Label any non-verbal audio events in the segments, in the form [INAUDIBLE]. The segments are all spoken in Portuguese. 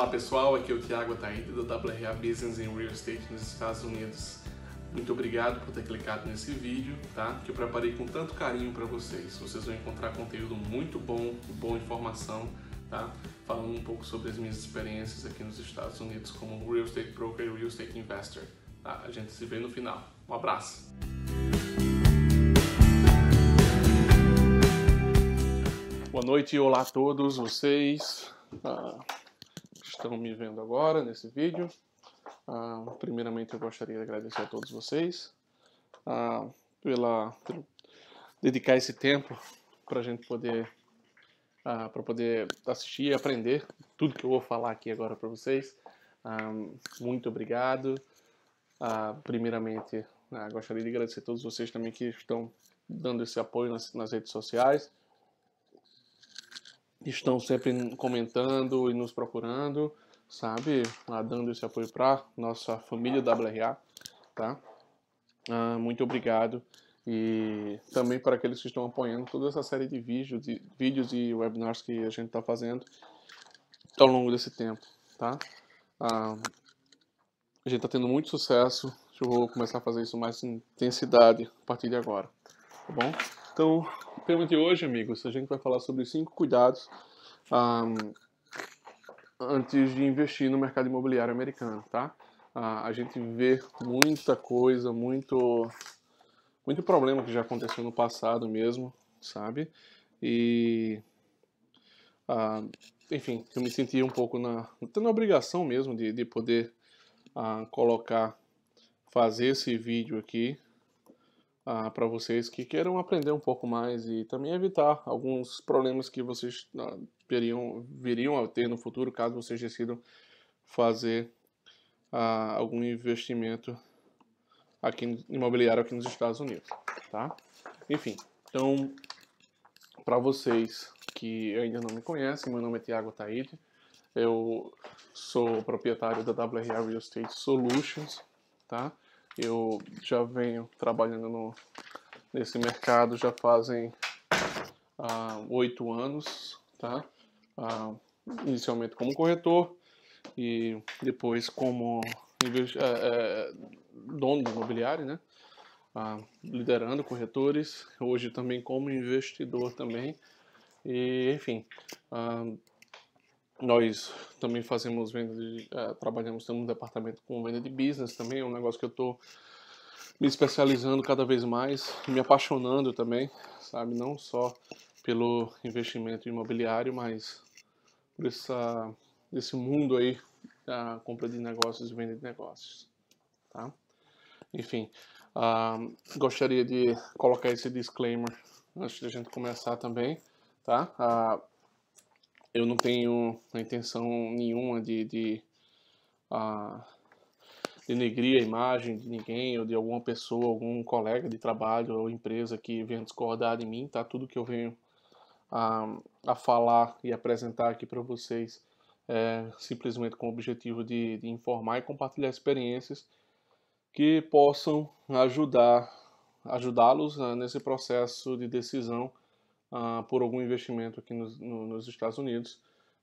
Olá pessoal, aqui é o Thiago Ataíde do WRA Business in Real Estate nos Estados Unidos. Muito obrigado por ter clicado nesse vídeo, tá? Que eu preparei com tanto carinho para vocês. Vocês vão encontrar conteúdo muito bom, boa informação, tá? Falando um pouco sobre as minhas experiências aqui nos Estados Unidos como Real Estate Broker e Real Estate Investor. Tá? A gente se vê no final. Um abraço! Boa noite, e olá a todos vocês. Ah estão me vendo agora nesse vídeo. Ah, primeiramente, eu gostaria de agradecer a todos vocês ah, pela dedicar esse tempo para a gente poder ah, para poder assistir e aprender tudo que eu vou falar aqui agora para vocês. Ah, muito obrigado. Ah, primeiramente, né, gostaria de agradecer a todos vocês também que estão dando esse apoio nas, nas redes sociais estão sempre comentando e nos procurando, sabe? Ah, dando esse apoio para nossa família WRA, tá? Ah, muito obrigado. E também para aqueles que estão apoiando toda essa série de vídeos, de vídeos e webinars que a gente está fazendo ao longo desse tempo, tá? Ah, a gente está tendo muito sucesso. Eu vou começar a fazer isso mais intensidade a partir de agora, tá bom? Então, o tema de hoje, amigos, a gente vai falar sobre cinco cuidados um, antes de investir no mercado imobiliário americano, tá? Uh, a gente vê muita coisa, muito, muito problema que já aconteceu no passado mesmo, sabe? E, uh, enfim, eu me senti um pouco na, tendo a obrigação mesmo de, de poder uh, colocar, fazer esse vídeo aqui ah, para vocês que queiram aprender um pouco mais e também evitar alguns problemas que vocês ah, teriam, viriam a ter no futuro caso vocês decidam fazer ah, algum investimento aqui imobiliário aqui nos Estados Unidos, tá? Enfim, então para vocês que ainda não me conhecem, meu nome é Tiago Taide, eu sou proprietário da WRA Real Estate Solutions, tá? Eu já venho trabalhando no, nesse mercado já fazem ah, oito ah, anos, tá? Ah, inicialmente como corretor e depois como é, é, dono de imobiliário, né? Ah, liderando corretores, hoje também como investidor também. E, enfim, ah, nós também fazemos venda de. Uh, trabalhamos, temos um departamento com venda de business também, é um negócio que eu estou me especializando cada vez mais, me apaixonando também, sabe? Não só pelo investimento imobiliário, mas por essa, esse mundo aí da compra de negócios e venda de negócios, tá? Enfim, uh, gostaria de colocar esse disclaimer antes da gente começar também, tá? Uh, eu não tenho a intenção nenhuma de, de uh, a imagem de ninguém ou de alguma pessoa, algum colega de trabalho ou empresa que venha discordar de mim, tá? Tudo que eu venho a, ah, a falar e apresentar aqui para vocês é simplesmente com o objetivo de, de informar e compartilhar experiências que possam ajudar ajudá-los né, nesse processo de decisão ah, por algum investimento aqui nos, no, nos Estados Unidos,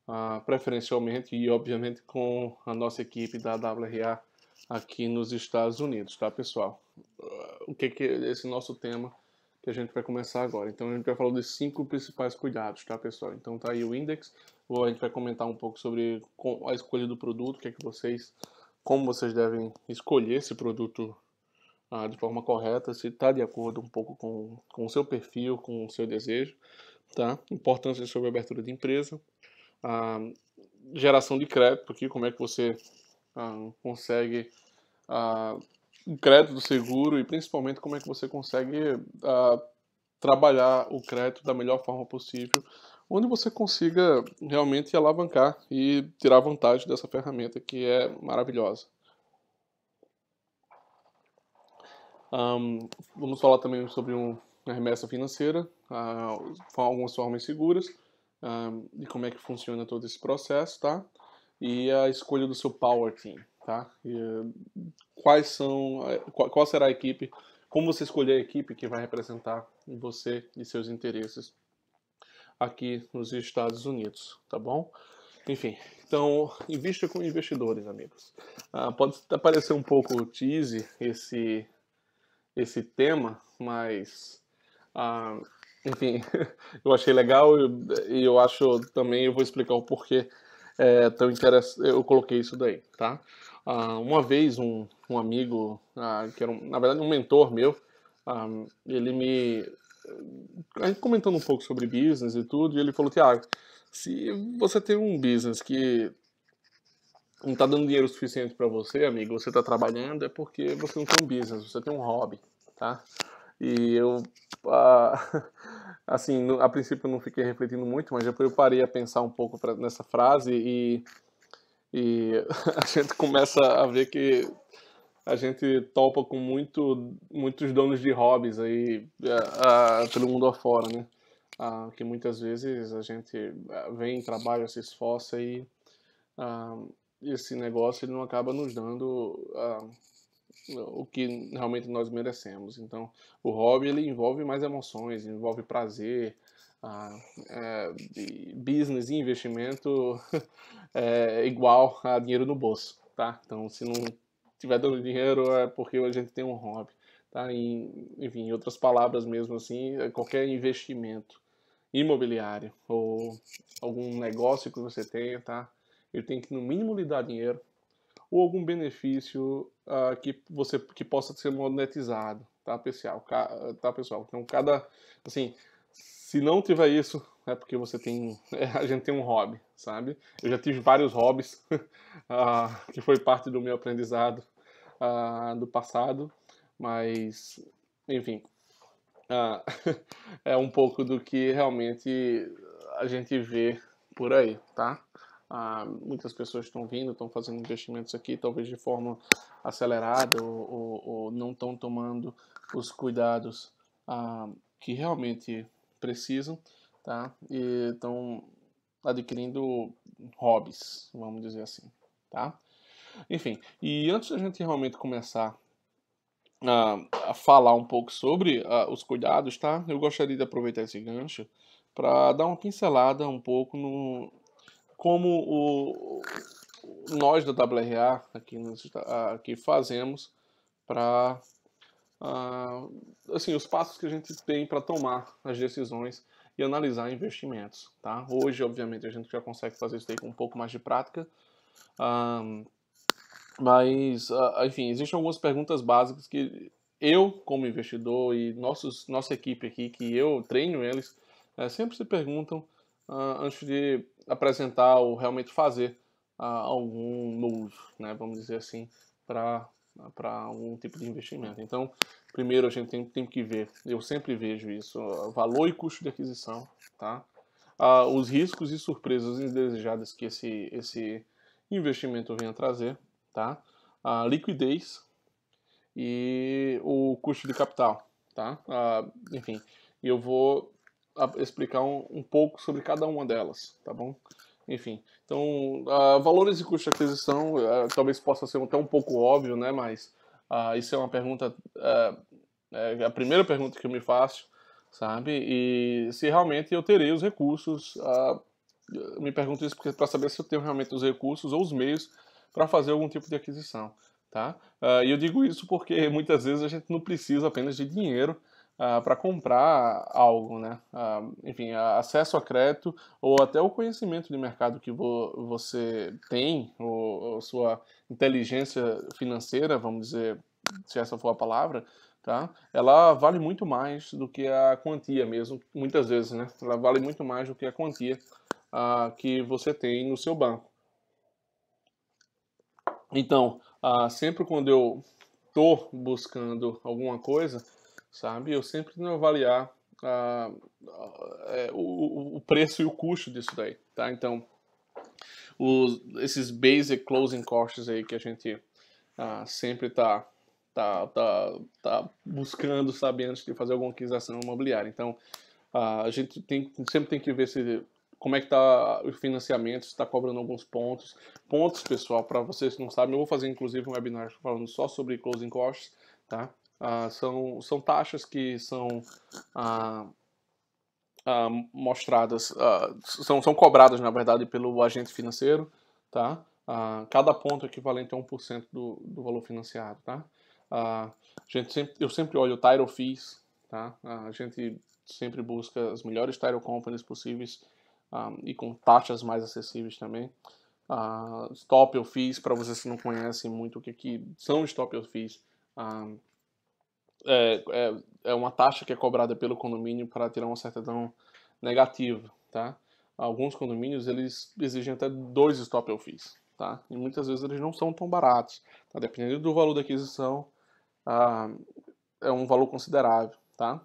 ah, preferencialmente e obviamente com a nossa equipe da WRA aqui nos Estados Unidos, tá pessoal? Ah, o que, que é esse nosso tema que a gente vai começar agora? Então a gente vai falar dos cinco principais cuidados, tá pessoal? Então tá aí o index, a gente vai comentar um pouco sobre a escolha do produto, o que é que vocês, como vocês devem escolher esse produto ah, de forma correta, se está de acordo um pouco com, com o seu perfil, com o seu desejo. Tá? Importância sobre abertura de empresa. Ah, geração de crédito aqui, como é que você ah, consegue ah, crédito do seguro e principalmente como é que você consegue ah, trabalhar o crédito da melhor forma possível, onde você consiga realmente alavancar e tirar vantagem dessa ferramenta que é maravilhosa. Um, vamos falar também sobre um, remessa financeira, uh, algumas formas seguras e como é que funciona todo esse processo, tá? E a escolha do seu power team, tá? E, uh, quais são, eh, qual, qual será a equipe, como você escolher a equipe que vai representar você e seus interesses aqui nos Estados Unidos, tá bom? Enfim, então invista com investidores, amigos. Ah, pode parecer um pouco cheesy esse esse tema, mas ah, enfim, [LAUGHS] eu achei legal e, eu acho também eu vou explicar o porquê é, tão interessante. eu coloquei isso daí, tá? Ah, uma vez um, um amigo ah, que era um, na verdade um mentor meu, ah, ele me comentando um pouco sobre business e tudo, e ele falou Tiago, ah, se você tem um business que não está dando dinheiro suficiente para você, amigo, você está trabalhando, é porque você não tem um business, você tem um hobby, tá? E eu, [LAUGHS] assim, a princípio eu não fiquei refletindo muito, mas depois eu parei a pensar um pouco pra, nessa frase e, e [LAUGHS] a gente começa a ver que a gente topa com muito, muitos donos de hobbies aí todo é, pelo mundo afora, né? que muitas vezes a gente é, vem, trabalha, se esforça e ah, esse negócio ele não acaba nos dando ah, o que realmente nós merecemos. Então, o hobby ele envolve mais emoções, envolve prazer, ah, é, business e investimento [LAUGHS] é igual a dinheiro no bolso, tá? Então, se não tiver dando dinheiro é porque a gente tem um hobby, tá? E, enfim, em outras palavras mesmo assim, é qualquer investimento imobiliário ou algum negócio que você tenha, tá? ele tem que no mínimo lhe dar dinheiro ou algum benefício uh, que você que possa ser monetizado, tá pessoal? tá pessoal? Então cada assim, se não tiver isso é porque você tem é, [LAUGHS] a gente tem um hobby, sabe? Eu já tive vários hobbies uh, [LAUGHS] que foi parte do meu aprendizado uh, do passado, mas enfim [LAUGHS] é um pouco do que realmente a gente vê por aí, tá? Ah, muitas pessoas estão vindo, estão fazendo investimentos aqui, talvez de forma acelerada ou, ou, ou não estão tomando os cuidados ah, que realmente precisam, tá? E estão adquirindo hobbies, vamos dizer assim, tá? Enfim, e antes da gente realmente começar a, ah, a falar um pouco sobre a, ah, os cuidados, tá? Eu gostaria de aproveitar esse gancho para dar uma pincelada um pouco no, como o, nós da WRA aqui, aqui fazemos para uh, assim os passos que a gente tem para tomar as decisões e analisar investimentos, tá? Hoje, obviamente, a gente já consegue fazer isso daí com um pouco mais de prática, um, mas uh, enfim, existem algumas perguntas básicas que eu, como investidor e nossos, nossa equipe aqui que eu treino eles, eh, sempre se perguntam uh, antes de apresentar ou realmente fazer uh, algum novo, né, vamos dizer assim, para algum tipo de investimento. Então, primeiro a gente tem, tem que ver, eu sempre vejo isso, valor e custo de aquisição, tá? Uh, os riscos e surpresas indesejadas que esse, esse investimento venha trazer, tá? A liquidez e o custo de capital, tá? Uh, enfim, eu vou explicar um, um, pouco sobre cada uma delas, tá bom? Enfim, então, uh, valores e custo de aquisição, uh, talvez possa ser até um pouco óbvio, né? Mas uh, isso é uma pergunta, eh, eh, é a primeira pergunta que eu me faço, sabe? E se realmente eu terei os recursos, ah, me pergunto isso para saber se eu tenho realmente os recursos ou os meios para fazer algum tipo de aquisição, tá? E eu digo isso porque muitas vezes a gente não precisa apenas de dinheiro, uh, ah, para comprar algo, né? Uh, enfim, acesso a crédito ou até o conhecimento de mercado que vo você tem, ou, ou, sua inteligência financeira, vamos dizer, se essa for a palavra, tá? Ela vale muito mais do que a quantia mesmo, muitas vezes, né? Ela vale muito mais do que a quantia uh, que você tem no seu banco. Então, sempre quando eu estou buscando alguma coisa, sabe? Eu sempre tenho avaliar ah, ah, é, o, o, preço e o custo disso daí, tá? Então, os, esses basic closing costs aí que a gente ah, sempre tá, tá, tá, tá buscando, sabe, antes de fazer alguma aquisição imobiliária. Então, a gente tem, sempre tem que ver se como é que está o financiamento, se está cobrando alguns pontos. Pontos, pessoal, para vocês que não sabem, eu vou fazer inclusive um webinar falando só sobre closing costs, tá? Ah, são, são taxas que são ah, ah, mostradas, são, são cobradas, na verdade, pelo agente financeiro, tá? cada ponto é equivalente a 1% do, do valor financiado, tá? a gente sempre, eu sempre olho o title fees, tá? a gente sempre busca as melhores title companies possíveis e com taxas mais acessíveis também. stop eu fiz, para vocês que não conhecem muito o que, que são stop eu fiz, é, é, é uma taxa que é cobrada pelo condomínio para tirar uma certidão negativa, tá? Alguns condomínios eles exigem até dois stop eu fiz, tá? E muitas vezes eles não são tão baratos, tá? Dependendo do valor da aquisição, ah, é um valor considerável, tá?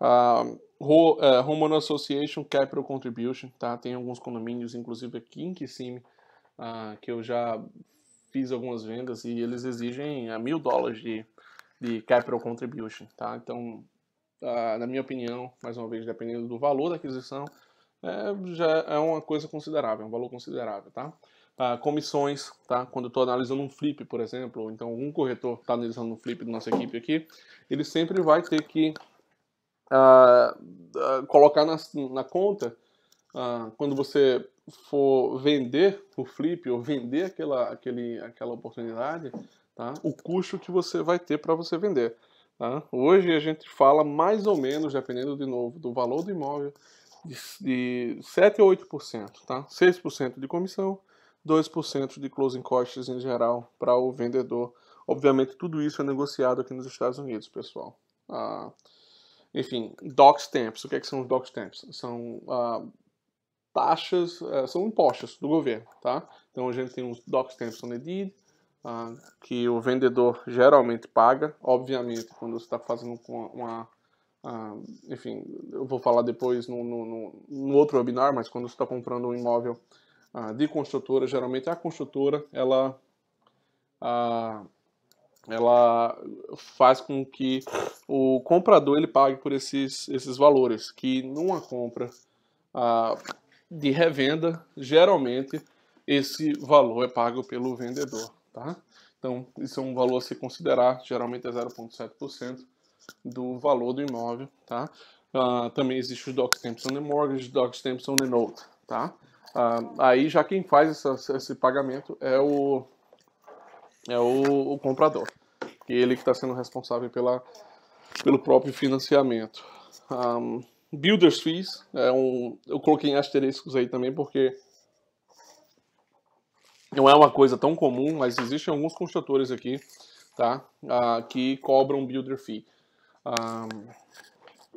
Ah, é, Homeowner Association Capital Contribution, tá? Tem alguns condomínios, inclusive aqui em Kissimmee, ah, que eu já fiz algumas vendas e eles exigem a é, mil dólares de de capital contribution, tá? Então, ah, na minha opinião, mais uma vez, dependendo do valor da aquisição, é, já é uma coisa considerável, um valor considerável, tá? Ah, comissões, tá? Quando eu estou analisando um flip, por exemplo, ou então um corretor está analisando um flip da nossa equipe aqui, ele sempre vai ter que ah, colocar na, na conta quando você for vender o flip ou vender aquela, aquele, aquela oportunidade, tá? o custo que você vai ter para você vender. Tá? Hoje a gente fala mais ou menos, dependendo de novo do valor do imóvel, de, de 7 a 8%, tá? 6% de comissão, 2% de closing costs em geral para o vendedor. Obviamente tudo isso é negociado aqui nos Estados Unidos, pessoal. Ah, enfim, docs stamps. O que, é que são os docs stamps? São ah, taxas, eh, são impostos do governo, tá? Então a gente tem os docs stamps on the deed, é ah, que o vendedor geralmente paga. Obviamente, quando você está fazendo uma, uma ah, enfim, eu vou falar depois no, no, no outro webinar, mas quando você está comprando um imóvel ah, de construtora, geralmente a construtora ela, ah, ela faz com que o comprador ele pague por esses, esses valores, que numa compra ah, de revenda, geralmente esse valor é pago pelo vendedor. Tá? Então, isso é um valor a se considerar, geralmente é 0,7% do valor do imóvel. Tá? Uh, também existe os doc stamps on the mortgage, doc stamps on the note. Tá? Uh, aí já quem faz essa, esse pagamento é o, é o, o comprador, que ele que está sendo responsável pela, pelo próprio financiamento. Um, ah, builders fees, é um, eu coloquei em asteriscos aí também porque não é uma coisa tão comum, mas existem alguns construtores aqui tá? Ah, que cobram builder fee. Ah,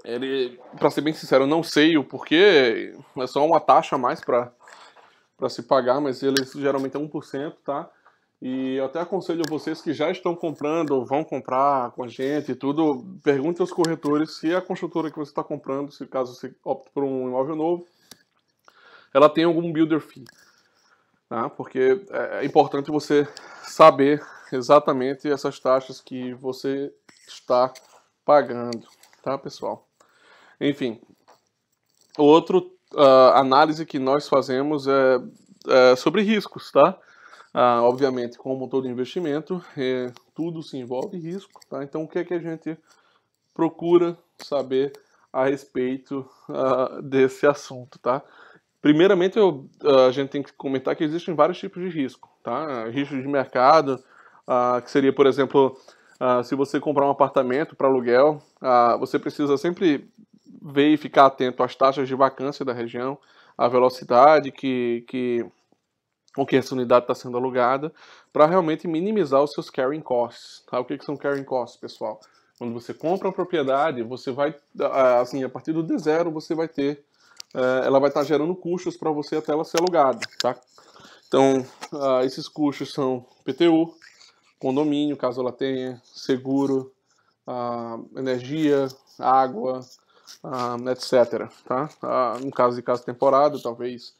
ele, para ser bem sincero, eu não sei o porquê, é só uma taxa a mais para se pagar, mas eles geralmente é 1%, tá? E eu até aconselho vocês que já estão comprando ou vão comprar com a gente e tudo, pergunte aos corretores se a construtora que você está comprando, se caso você opte por um imóvel novo, ela tem algum builder fee tá? porque é, é importante você saber exatamente essas taxas que você está pagando, tá, pessoal? Enfim, outra uh, análise que nós fazemos é, é sobre riscos, tá? Uh, obviamente, como todo investimento, é, tudo se envolve risco, tá? Então, o que é que a gente procura saber a respeito uh, desse assunto, tá? Primeiramente, eu, ah, a gente tem que comentar que existem vários tipos de risco, tá? Risco de mercado, uh, que seria, por exemplo, uh, se você comprar um apartamento para aluguel, uh, você precisa sempre ver e ficar atento às taxas de vacância da região, à velocidade que, que com que essa unidade está sendo alugada, para realmente minimizar os seus carrying costs. Tá? O que, que são carrying costs, pessoal? Quando você compra uma propriedade, você vai, assim, a partir do D0, você vai ter é, ela vai estar gerando custos para você até ela ser alugada, tá? Então, ah, esses custos são PTU, condomínio, caso ela tenha, seguro, ah, energia, água, ah, etc. Tá? no caso de casa temporada, talvez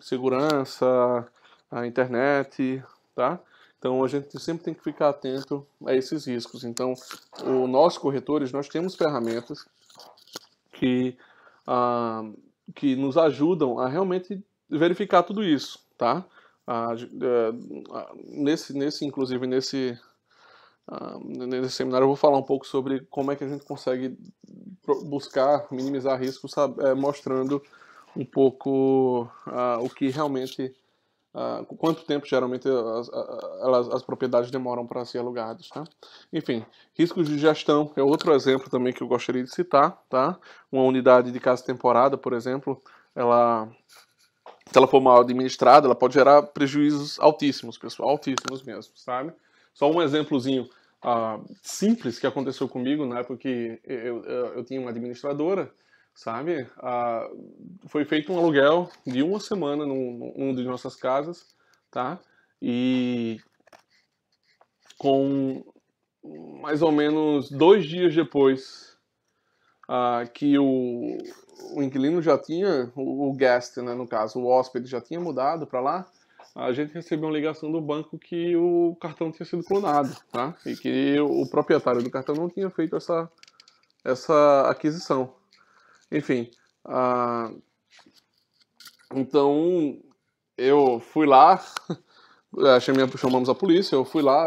segurança, a internet, tá? Então a gente sempre tem que ficar atento a esses riscos. Então, o, nós corretores, nós temos ferramentas que que nos ajudam a realmente verificar tudo isso, tá? É, nesse, nesse, inclusive nesse, nesse seminário eu vou falar um pouco sobre como é que a gente consegue buscar minimizar riscos, é, mostrando um pouco o que realmente Uh, quanto tempo geralmente ah, as, ah, as, as propriedades demoram para ser alugadas, tá? Enfim, riscos de gestão é outro exemplo também que eu gostaria de citar, tá? Uma unidade de casa temporada, por exemplo, ela se ela for mal administrada, ela pode gerar prejuízos altíssimos, pessoal, altíssimos mesmo, sabe? Só um exemplozinho uh, simples que aconteceu comigo na né, época que eu, eu, eu tinha uma administradora sabe? Ah, foi feito um aluguel de uma semana num, num de nossas casas, tá? E com mais ou menos dois dias depois ah, que o, o, inquilino já tinha, o, o guest, né, no caso, o hóspede já tinha mudado para lá, a gente recebeu uma ligação do banco que o cartão tinha sido clonado, tá? E que o proprietário do cartão não tinha feito essa, essa aquisição. Enfim, ah, então eu fui lá, [LAUGHS] chamamos a polícia, eu fui lá,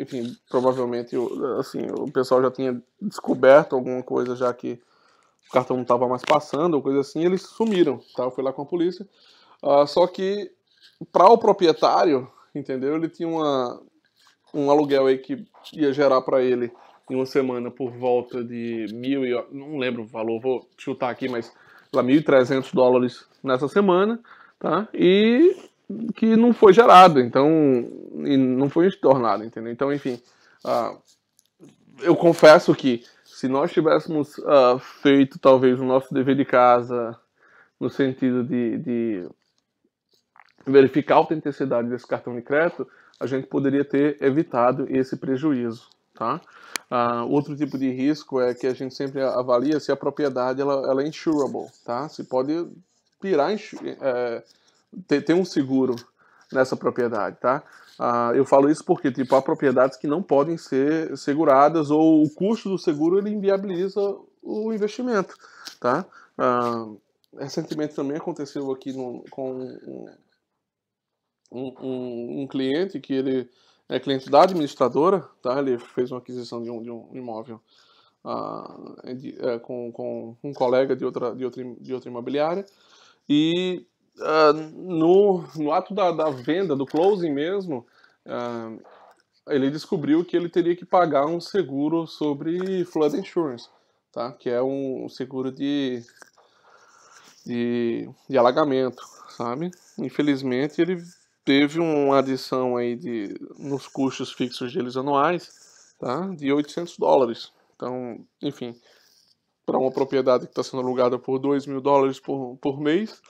enfim, provavelmente assim, o pessoal já tinha descoberto alguma coisa já que o cartão não estava mais passando, ou coisa assim, eles sumiram, tá? Eu fui lá com a polícia. Ah, só que para o proprietário, entendeu? Ele tinha uma, um aluguel aí que ia gerar para ele em uma semana por volta de mil e não lembro o valor, vou chutar aqui, mas lá 1.300 dólares nessa semana, tá? E que não foi gerado, então não foi tornado, entendeu? Então, enfim, uh, eu confesso que se nós tivéssemos uh, feito talvez o nosso dever de casa no sentido de, de verificar a autenticidade desse cartão de crédito, a gente poderia ter evitado esse prejuízo, Tá? Uh, outro tipo de risco é que a gente sempre avalia se a propriedade ela, ela é insurable, tá? Se pode pirar, é, ter, ter um seguro nessa propriedade, tá? Ah, eu falo isso porque tipo há propriedades que não podem ser seguradas ou o custo do seguro ele inviabiliza o investimento, tá? Ah, recentemente também aconteceu aqui no, com um, um, um cliente que ele é cliente da administradora, tá? Ele fez uma aquisição de um, de um imóvel uh, de, uh, com, com, um colega de outra, de outra, de outra imobiliária e uh, no, no, ato da, da, venda, do closing mesmo, ah, ele descobriu que ele teria que pagar um seguro sobre flood insurance, tá? Que é um seguro de, de, de alagamento, sabe? Infelizmente ele teve uma adição aí de, nos custos fixos deles anuais tá? de 800 dólares. Então, enfim, para uma propriedade que está sendo alugada por 2 mil dólares por, por mês,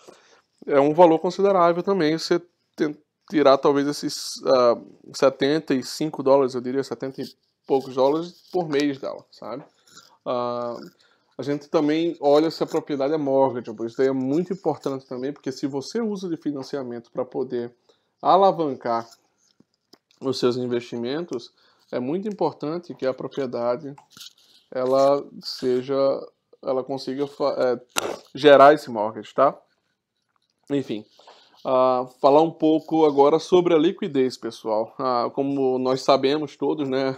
é um valor considerável também. Você tem, tirar talvez esses uh, ah, 75 dólares, eu diria 70 e poucos dólares por mês dela, sabe? Uh, a gente também olha se a propriedade é mortgage, Isso daí é muito importante também, porque se você usa de financiamento para poder alavancar os seus investimentos, é muito importante que a propriedade ela seja, ela consiga é, gerar esse mortgage, tá? Enfim, uh, falar um pouco agora sobre a liquidez, pessoal. Uh, como nós sabemos todos, né,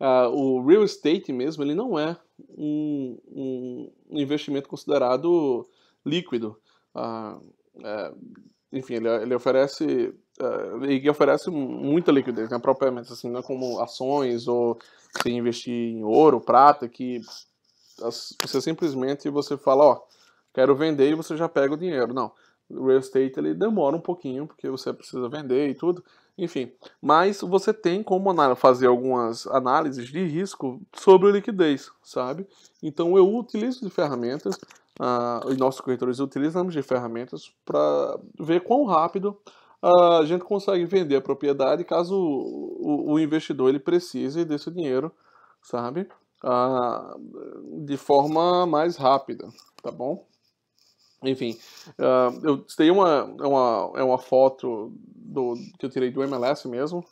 uh, [LAUGHS] o real estate mesmo ele não é um, um investimento considerado líquido. É, enfim, ele, ele oferece uh, ele oferece muita liquidez, né, propriamente assim, não é como ações ou você investir em ouro, prata, que as, você simplesmente você fala, ó, quero vender e você já pega o dinheiro. Não, o real estate ele demora um pouquinho porque você precisa vender e tudo. Enfim, mas você tem como fazer algumas análises de risco sobre liquidez, sabe? Então eu utilizo de ferramentas Uh, e corretores utilizamos de ferramentas para ver quão rápido a gente consegue vender a propriedade caso o, o, investidor ele precise desse dinheiro, sabe? Uh, de forma mais rápida, tá bom? Enfim, uh, eu tenho uma, é uma, é uma foto do, que eu tirei do MLS mesmo,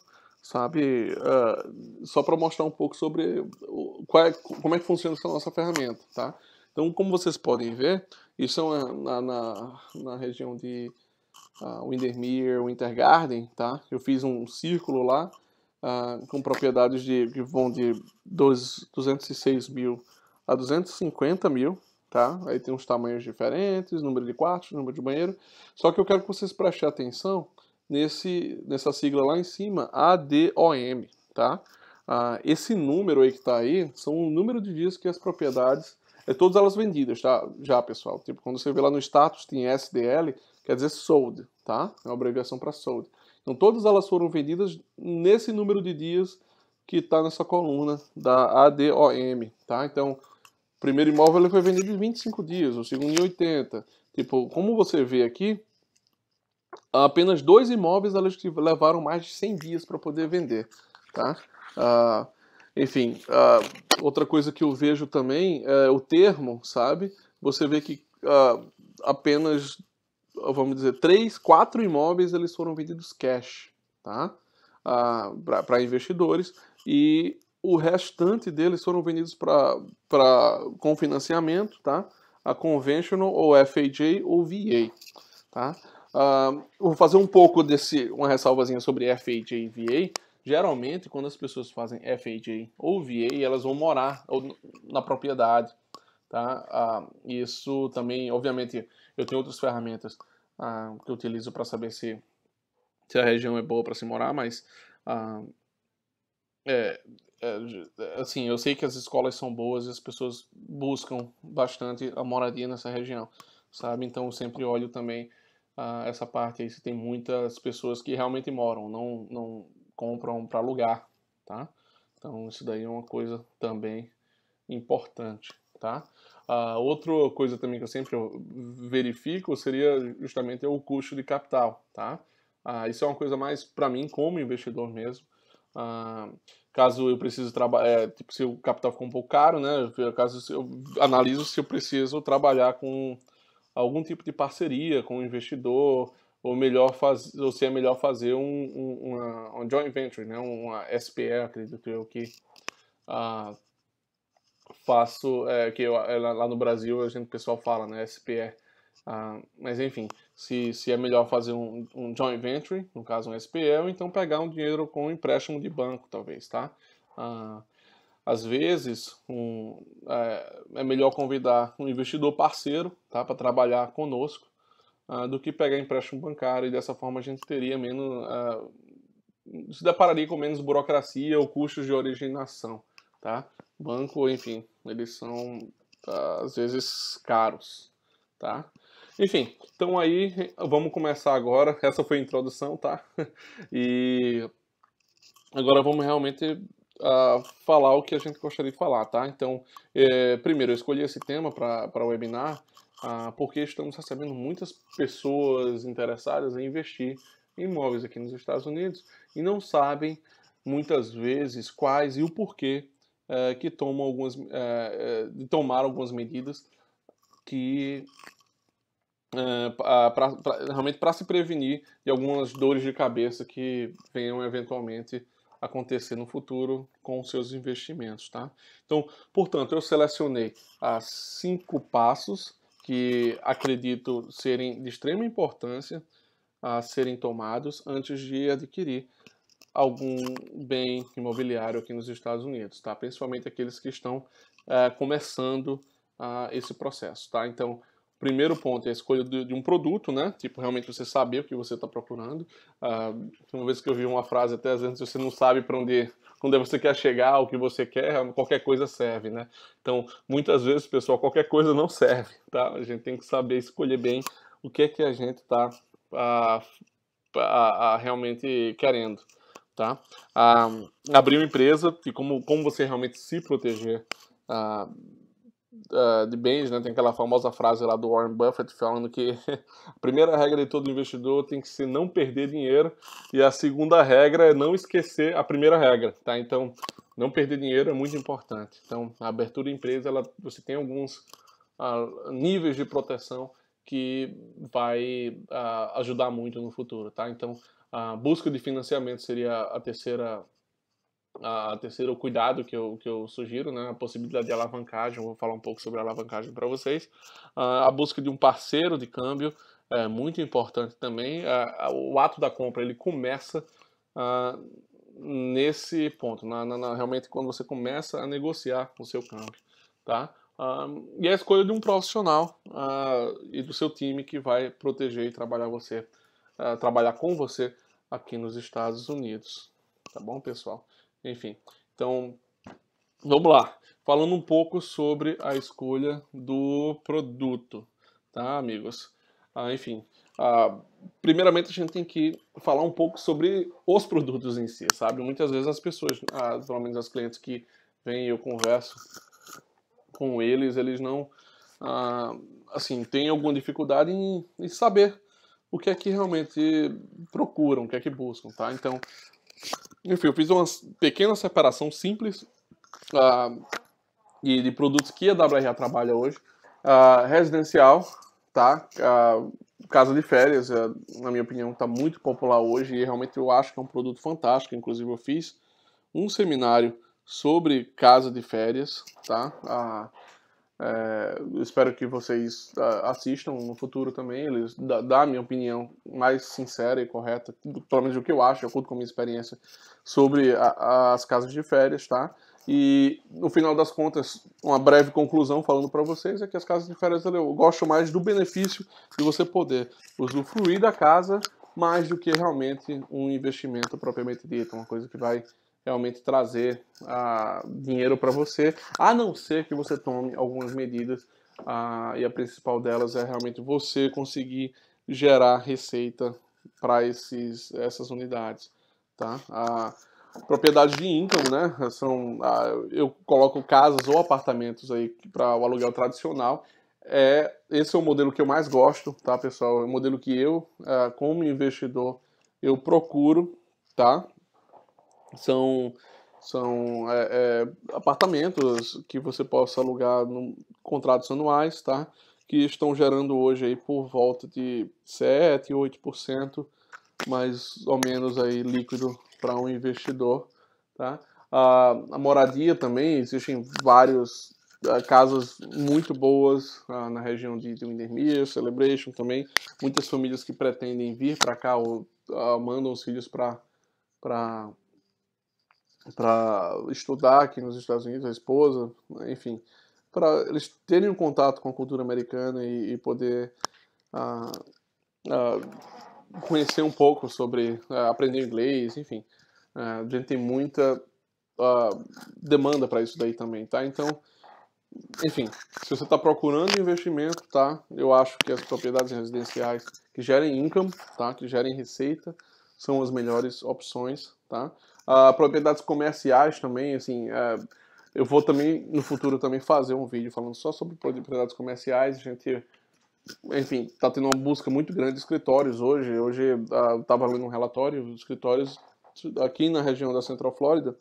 sabe? Uh, só para mostrar um pouco sobre o, qual é, como é que funciona essa nossa ferramenta, tá? Então, como vocês podem ver, isso é na, na, na região de uh, Windermere, Wintergarden, tá? Eu fiz um círculo lá uh, com propriedades de, que vão de 12, 206 mil a 250 mil, tá? Aí tem uns tamanhos diferentes, número de quartos, número de banheiro. Só que eu quero que vocês prestem atenção nesse, nessa sigla lá em cima, ADOM, tá? Uh, esse número aí que está aí são o número de dias que as propriedades é todas elas vendidas, tá? Já, pessoal. Tipo, quando você vê lá no status, tem SDL, quer dizer sold, tá? É uma abreviação para sold. Então, todas elas foram vendidas nesse número de dias que está nessa coluna da ADOM, tá? Então, o primeiro imóvel ele foi vendido em 25 dias, o segundo em 80. Tipo, como você vê aqui, apenas dois imóveis elas levaram mais de 100 dias para poder vender, tá? Uh, enfim, uh, outra coisa que eu vejo também é o termo, sabe? Você vê que uh, apenas, vamos dizer, três, quatro imóveis eles foram vendidos cash, tá? Uh, ah, para investidores e o restante deles foram vendidos para com financiamento, tá? A conventional ou FAJ ou VA, tá? Uh, vou fazer um pouco desse, uma ressalvazinha sobre FAJ e VA, Geralmente, quando as pessoas fazem FHA ou VA, elas vão morar na propriedade, tá? Ah, isso também, obviamente, eu tenho outras ferramentas ah, que eu utilizo para saber se, se a região é boa para se morar, mas ah, é, é, assim, eu sei que as escolas são boas e as pessoas buscam bastante a moradia nessa região, sabe? Então, eu sempre olho também ah, essa parte aí, se tem muitas pessoas que realmente moram, não, não compram para alugar, tá? Então isso daí é uma coisa também importante, tá? Uh, outra coisa também que eu sempre verifico seria justamente é o custo de capital, tá? Uh, isso é uma coisa mais para mim como investidor mesmo. Uh, caso eu precise trabalhar, é, tipo, se o capital ficou um pouco caro, né? Caso eu analiso se eu preciso trabalhar com algum tipo de parceria com o investidor, ou melhor faz, ou se é melhor fazer um, um, uma, um joint venture, né? uma SPE, acredito eu que é ah, faço, é, que eu, é, lá no Brasil a gente o pessoal fala, né? SPE. Ah, mas enfim, se, se é melhor fazer um, um joint venture, no caso um SPE, ou então pegar um dinheiro com um empréstimo de banco, talvez, tá? Ah, às vezes um, é, é melhor convidar um investidor parceiro tá, para trabalhar conosco ah, do que pegar empréstimo bancário e dessa forma a gente teria menos. Uh, se depararia com menos burocracia ou custos de originação. Tá? Banco, enfim, eles são uh, às vezes caros. Tá? Enfim, então aí vamos começar agora. [LAUGHS] Essa foi a introdução, tá? E agora vamos realmente uh, falar o que a gente gostaria de falar, tá? Então, eh, primeiro eu escolhi esse tema para o webinar ah, porque estamos recebendo muitas pessoas interessadas em investir em imóveis aqui nos Estados Unidos e não sabem muitas vezes quais e o porquê eh, que tomam algumas, eh, eh, tomaram algumas medidas que eh, pra, pra, realmente para se prevenir de algumas dores de cabeça que venham eventualmente acontecer no futuro com os seus investimentos, tá? Então, portanto, eu selecionei as cinco passos que acredito serem de extrema importância a serem tomados antes de adquirir algum bem imobiliário aqui nos Estados Unidos, tá? Principalmente aqueles que estão uh, começando uh, esse processo, tá? Então, primeiro ponto é a escolha de, de, um produto, né? Tipo, realmente você saber o que você está procurando. Ah, uma vez que eu vi uma frase até às vezes você não sabe para onde onde você quer chegar, o que você quer, qualquer coisa serve, né? Então, muitas vezes, pessoal, qualquer coisa não serve, tá? A gente tem que saber escolher bem o que é que a gente está ah, realmente querendo, tá? Ah, abrir uma empresa e como, como você realmente se proteger uh, de bens, né? Tem aquela famosa frase lá do Warren Buffett falando que [LAUGHS] a primeira regra de todo investidor tem que ser não perder dinheiro e a segunda regra é não esquecer a primeira regra, tá? Então, não perder dinheiro é muito importante. Então, a abertura de empresa, ela, você tem alguns uh, níveis de proteção que vai uh, ajudar muito no futuro, tá? Então, a busca de financiamento seria a terceira a terceiro cuidado que eu, que eu sugiro, né, a possibilidade de alavancagem, vou falar um pouco sobre alavancagem para vocês, a busca de um parceiro de câmbio é muito importante também, o ato da compra ele começa nesse ponto, na, na, realmente quando você começa a negociar o seu câmbio, tá? e a escolha de um profissional e do seu time que vai proteger e trabalhar você, trabalhar com você aqui nos Estados Unidos, tá bom, pessoal? Enfim, então vamos lá. Falando um pouco sobre a escolha do produto, tá, amigos? Ah, enfim, ah, primeiramente a gente tem que falar um pouco sobre os produtos em si, sabe? Muitas vezes as pessoas, ah, pelo menos as clientes que vêm e eu converso com eles, eles não, ah, assim, têm alguma dificuldade em, em saber o que é que realmente procuram, o que é que buscam, tá? Então, enfim, eu fiz uma pequena separação simples uh, ah, e de produtos que a WRA trabalha hoje. Uh, residencial, tá? Uh, casa de férias, uh, na minha opinião, está muito popular hoje e realmente eu acho que é um produto fantástico. Inclusive, eu fiz um seminário sobre casa de férias, tá? É, espero que vocês ah, assistam no futuro também. Eles dá, a minha opinião mais sincera e correta, pelo menos o que eu acho, de acordo com a minha experiência sobre a, as casas de férias, tá? E no final das contas, uma breve conclusão falando para vocês é que as casas de férias eu gosto mais do benefício de você poder usufruir da casa mais do que realmente um investimento propriamente dito, uma coisa que vai realmente trazer ah, dinheiro para você, a não ser que você tome algumas medidas ah, e a principal delas é realmente você conseguir gerar receita para esses essas unidades, tá? Ah, propriedade de income, né? São, ah, eu coloco casas ou apartamentos aí para o aluguel tradicional. É, esse é o modelo que eu mais gosto, tá, pessoal? É o modelo que eu, ah, como investidor, eu procuro, tá? São, são é, é, apartamentos que você possa alugar no contratos anuais, tá? Que estão gerando hoje aí por volta de 7, 8% mais ou menos aí líquido para um investidor, tá? A, a, moradia também, existem vários a, ah, casas muito boas a, ah, na região de, de Windermere, Celebration também, muitas famílias que pretendem vir para cá ou ah, mandam os filhos para para estudar aqui nos Estados Unidos, a esposa, enfim, para eles terem um contato com a cultura americana e, e poder ah, ah, conhecer um pouco sobre ah, aprender inglês, enfim. a gente tem muita demanda para isso daí também, tá? Então, enfim, se você está procurando investimento, tá? Eu acho que as propriedades residenciais que gerem income, tá? Que gerem receita, são as melhores opções tá? Uh, propriedades comerciais também, assim, uh, eu vou também no futuro também fazer um vídeo falando só sobre propriedades comerciais. A gente, enfim, está tendo uma busca muito grande de escritórios hoje. Hoje uh, ah, estava lendo um relatório, os escritórios aqui na região da Central Flórida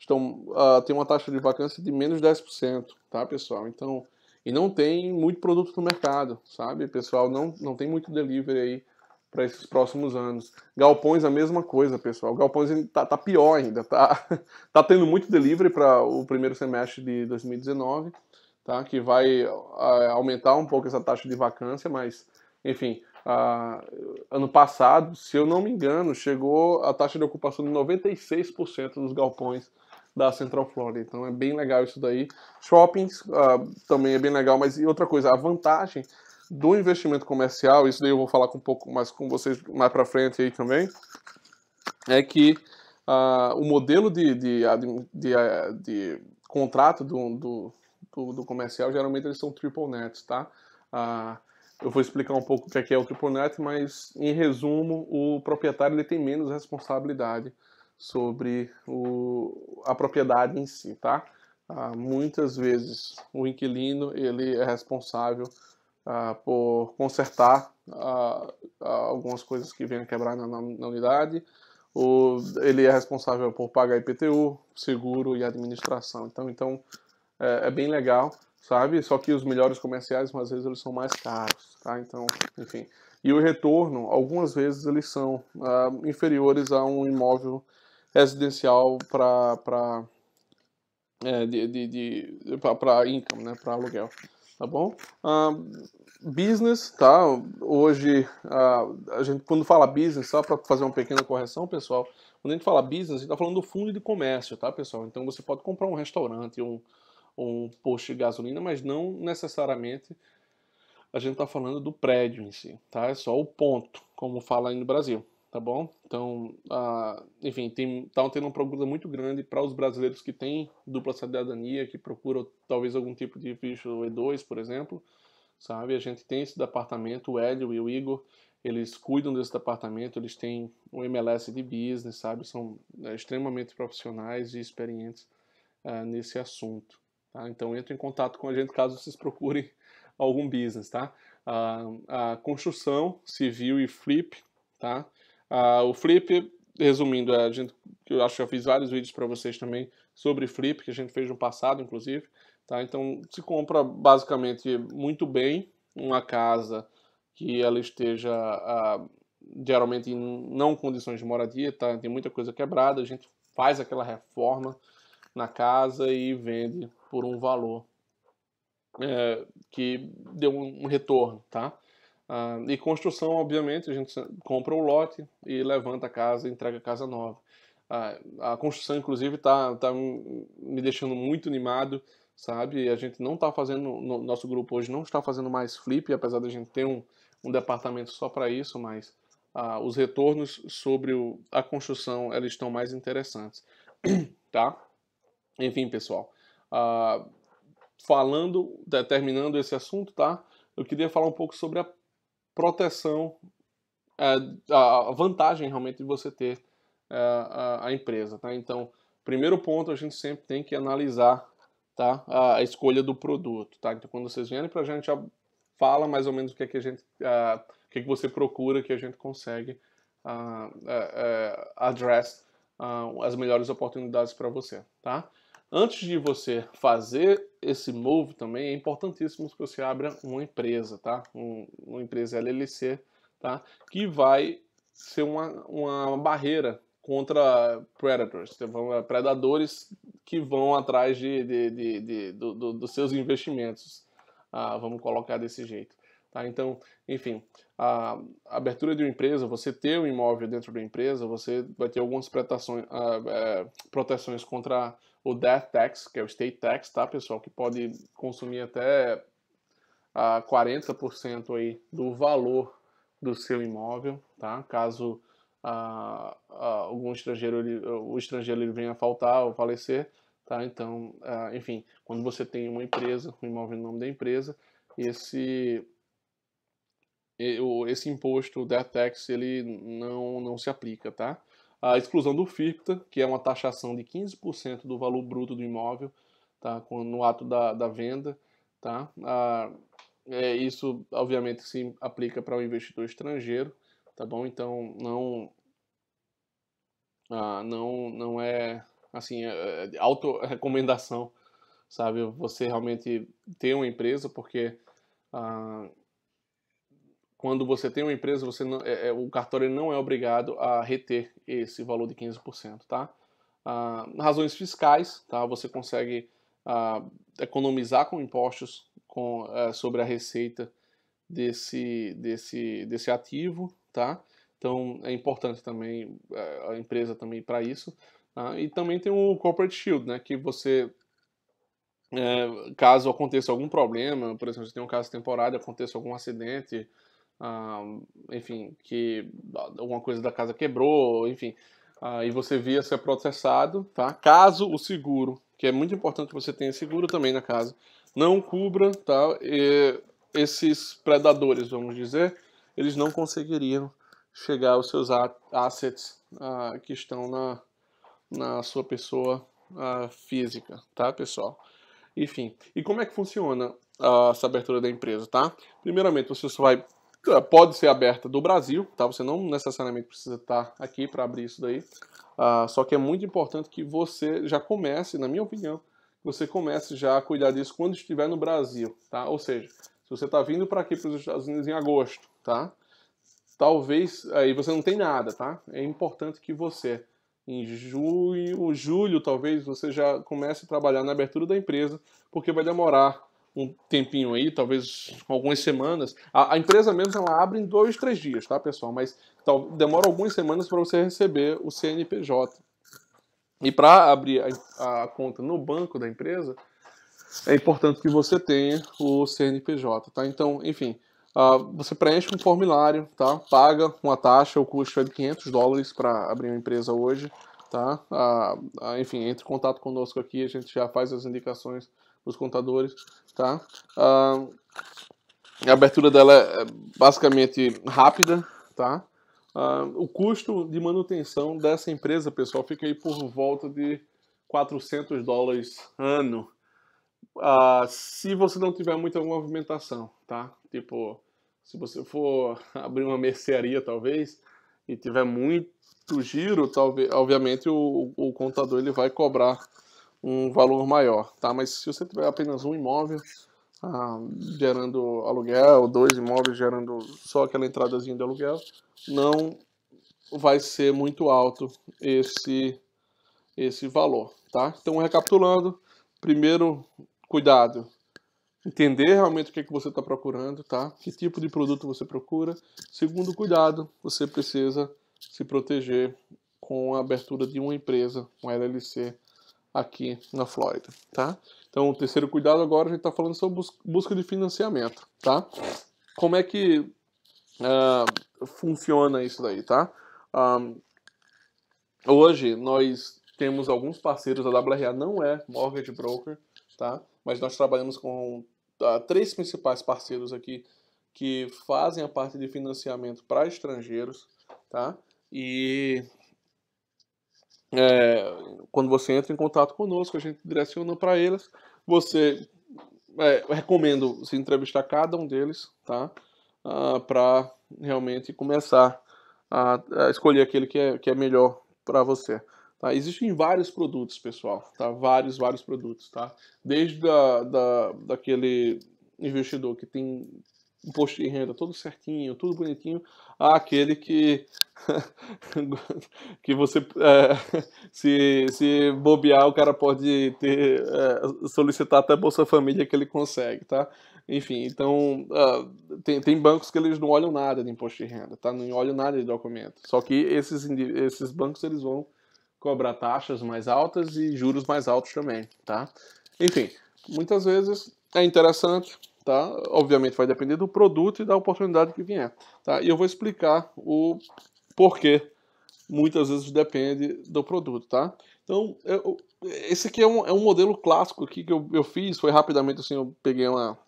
estão uh, tem uma taxa de vacância de menos 10%, tá, pessoal? Então, e não tem muito produto no mercado, sabe? Pessoal, não não tem muito delivery aí para esses próximos anos. Galpões a mesma coisa, pessoal. Galpões tá, tá pior ainda, tá, [LAUGHS] tá tendo muito delivery para o primeiro semestre de 2019, tá? Que vai aumentar um pouco essa taxa de vacância, mas enfim, ano passado, se eu não me engano, chegou a taxa de ocupação de 96% dos galpões da Central Florida. Então é bem legal isso daí. Shoppings uh, também é bem legal, mas e outra coisa, a vantagem do investimento comercial, isso daí eu vou falar um pouco mais com vocês mais para frente aí também, é que uh, o modelo de, de, de, ah, de contrato do, do, do, do, comercial, geralmente eles são triple net, tá? Uh, eu vou explicar um pouco o que é, que é o triple net, mas em resumo, o proprietário ele tem menos responsabilidade sobre o, a propriedade em si, tá? Uh, muitas vezes o inquilino ele é responsável uh, por consertar uh, algumas coisas que vêm quebrar na, na, na unidade. O, ele é responsável por pagar IPTU, seguro e administração. Então, então é, é, bem legal, sabe? Só que os melhores comerciais, às vezes, eles são mais caros, tá? Então, enfim. E o retorno, algumas vezes, eles são uh, inferiores a um imóvel residencial para é, de, de, de, income, né? Para aluguel tá bom? Uh, business, tá? Hoje, uh, a gente, quando fala business, só para fazer uma pequena correção, pessoal, quando a gente fala business, a gente está falando do fundo de comércio, tá, pessoal? Então você pode comprar um restaurante, um, um posto de gasolina, mas não necessariamente a gente está falando do prédio em si, tá? É só o ponto, como fala aí no Brasil tá bom? Então, ah, enfim, estão tá tendo uma procura muito grande para os brasileiros que têm dupla cidadania, que procuram talvez algum tipo de visto E2, por exemplo, sabe? A gente tem esse departamento, o Hélio e o Igor, eles cuidam desse departamento, eles têm um MLS de business, sabe? São é, extremamente profissionais e experientes ah, nesse assunto, tá? Então, entre em contato com a gente caso vocês procurem [LAUGHS] algum business, tá? Ah, a construção civil e flip, tá? Ah, o Flip, resumindo, é, a gente, eu acho que eu fiz vários vídeos para vocês também sobre Flip, que a gente fez no passado, inclusive. Tá? Então, se compra basicamente muito bem uma casa que ela esteja ah, geralmente em não condições de moradia, tá? tem muita coisa quebrada, a gente faz aquela reforma na casa e vende por um valor é, que deu um retorno, tá? Ah, e construção, obviamente, a gente compra o um lote e levanta a casa, entrega a casa nova. Ah, a construção, inclusive, está tá, tá me deixando muito animado, sabe? A gente não está fazendo, no nosso grupo hoje não está fazendo mais flip, apesar da gente ter um, um departamento só para isso, mas ah, os retornos sobre o, a construção eles estão mais interessantes, [CLEARS THROAT] tá? Enfim, pessoal, ah, falando, terminando esse assunto, tá? Eu queria falar um pouco sobre a proteção, é, a vantagem realmente de você ter é, a empresa, tá? Então, primeiro ponto, a gente sempre tem que analisar tá? a escolha do produto, tá? Então, quando vocês vierem para a gente, já fala mais ou menos o que é que a gente, o que, é que você procura, que a gente consegue é, address as melhores oportunidades para você, tá? Antes de você fazer esse move também, é importantíssimo que você abra uma empresa, tá? Um, uma empresa LLC, tá? Que vai ser uma, uma barreira contra predators, tá? é, predadores que vão atrás de, de, de, de do, do, dos seus investimentos, ah, vamos colocar desse jeito. Tá? Então, enfim, a abertura de uma empresa, você ter um imóvel dentro da empresa, você vai ter algumas proteções, ah, é, proteções contra o death tax, que é o state tax, tá, pessoal? Que pode consumir até ah, a 40% aí do valor do seu imóvel, tá? Caso ah, ah, algum estrangeiro, ele, o estrangeiro ele venha faltar ou falecer, tá? Então, enfim, quando você tem uma empresa, um imóvel no nome da empresa, esse esse imposto death tax ele não não se aplica, tá? A exclusão do FIRPTA, que é uma taxação de 15% do valor bruto do imóvel tá? no ato da, da venda. Tá? Ah, é, isso, obviamente, se aplica para o um investidor estrangeiro, tá bom? Então, não, ah, não, não é, assim, é, é auto-recomendação, sabe? Você realmente ter uma empresa, porque... Ah, quando você tem uma empresa, você não, é, é o cartório não é obrigado a reter esse valor de 15%, tá? Ah, razões fiscais, tá? Você consegue ah, economizar com impostos com, eh, sobre a receita desse, desse, desse ativo, tá? Então é importante também eh, a empresa também para isso. Tá? E também tem o corporate shield, né? Que você é, caso aconteça algum problema, por exemplo, se tem um caso temporário, aconteça algum acidente, ah, enfim, que alguma coisa da casa quebrou, enfim, ah, e você via ser processado, tá? Caso o seguro, que é muito importante que você tenha seguro também na casa, não cubra, tá? E esses predadores, vamos dizer, eles não conseguiriam chegar aos seus assets ah, que estão na, na sua pessoa ah, física, tá, pessoal? Enfim, e como é que funciona ah, essa abertura da empresa, tá? Primeiramente, você só vai pode ser aberta do Brasil, tá? Você não necessariamente precisa estar aqui para abrir isso daí. Uh, só que é muito importante que você já comece, na minha opinião, você comece já a cuidar disso quando estiver no Brasil, tá? Ou seja, se você está vindo para aqui para os Estados Unidos em agosto, tá? Talvez aí você não tem nada, tá? É importante que você em junho, julho, talvez você já comece a trabalhar na abertura da empresa, porque vai demorar um tempinho aí, talvez algumas semanas. A, a, empresa mesmo ela abre em dois, três dias, tá, pessoal? Mas tal, demora algumas semanas para você receber o CNPJ. E para abrir a, a, conta no banco da empresa, é importante que você tenha o CNPJ, tá? Então, enfim, uh, você preenche um formulário, tá? Paga uma taxa, o custo é de 500 dólares para abrir uma empresa hoje, tá? Uh, uh, enfim, entre em contato conosco aqui, a gente já faz as indicações os contadores, tá? Uh, a abertura dela é, é basicamente rápida, tá? Uh, o custo de manutenção dessa empresa, pessoal, fica aí por volta de 400 dólares ano. Uh, se você não tiver muita movimentação, tá? Tipo, se você for [LAUGHS] abrir uma mercearia, talvez, e tiver muito giro, talvez, obviamente o, o contador ele vai cobrar um valor maior, tá? Mas se você tiver apenas um imóvel ah, gerando aluguel, dois imóveis gerando só aquela entradazinha de aluguel, não vai ser muito alto esse esse valor, tá? Então, recapitulando, primeiro cuidado, entender realmente o que é que você está procurando, tá? Que tipo de produto você procura. Segundo cuidado, você precisa se proteger com a abertura de uma empresa, um LLC, aqui na Flórida, tá? Então, o terceiro cuidado agora a gente está falando sobre busca de financiamento, tá? Como é que uh, funciona isso daí, tá? Um, ah, hoje nós temos alguns parceiros, a WRA não é mortgage broker, tá? Mas nós trabalhamos com uh, três principais parceiros aqui que fazem a parte de financiamento para estrangeiros, tá? E é, quando você entra em contato conosco, a gente direciona para eles. Você é, recomendo se entrevistar cada um deles, tá? Ah, para realmente começar a, a, escolher aquele que é, que é melhor para você. Tá? Existem vários produtos, pessoal, tá? Vários, vários produtos, tá? Desde da, da, daquele investidor que tem imposto de renda todo certinho, tudo bonitinho, Aquele que [LAUGHS] que você é, se, se bobear o cara pode ter é, solicitar até bolsa família que ele consegue, tá? Enfim, então uh, tem, tem bancos que eles não olham nada de imposto de renda, tá? Não olham nada de documento. Só que esses esses bancos eles vão cobrar taxas mais altas e juros mais altos também, tá? Enfim, muitas vezes é interessante Tá? Obviamente vai depender do produto e da oportunidade que vier. Tá? E eu vou explicar o porquê. Muitas vezes depende do produto. Tá? Então, eu, esse aqui é um, é um modelo clássico aqui que eu, eu fiz. Foi rapidamente assim, eu peguei uma,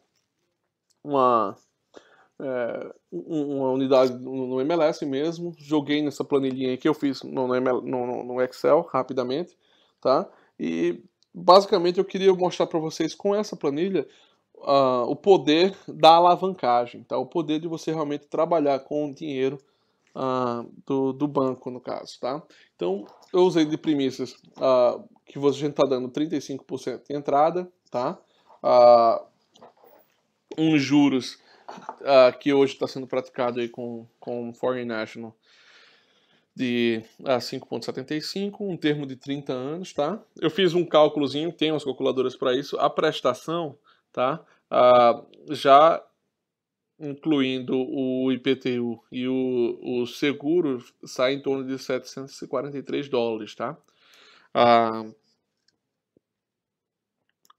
uma, é, uma unidade no MLS mesmo, joguei nessa planilhinha que eu fiz no, no, no, no Excel rapidamente, tá? E basicamente eu queria mostrar para vocês com essa planilha uh, o poder da alavancagem, tá? o poder de você realmente trabalhar com o dinheiro uh, do, do banco, no caso. Tá? Então, eu usei de premissas uh, que você, a gente está dando 35% de entrada, tá? uns juros que hoje está sendo praticado aí com, com Foreign National de 5,75, um termo de 30 anos, tá? Eu fiz um cálculozinho, tem as calculadoras para isso. A prestação tá? Ah, já incluindo o IPTU e o, o seguro, sai em torno de 743 dólares, tá? Ah,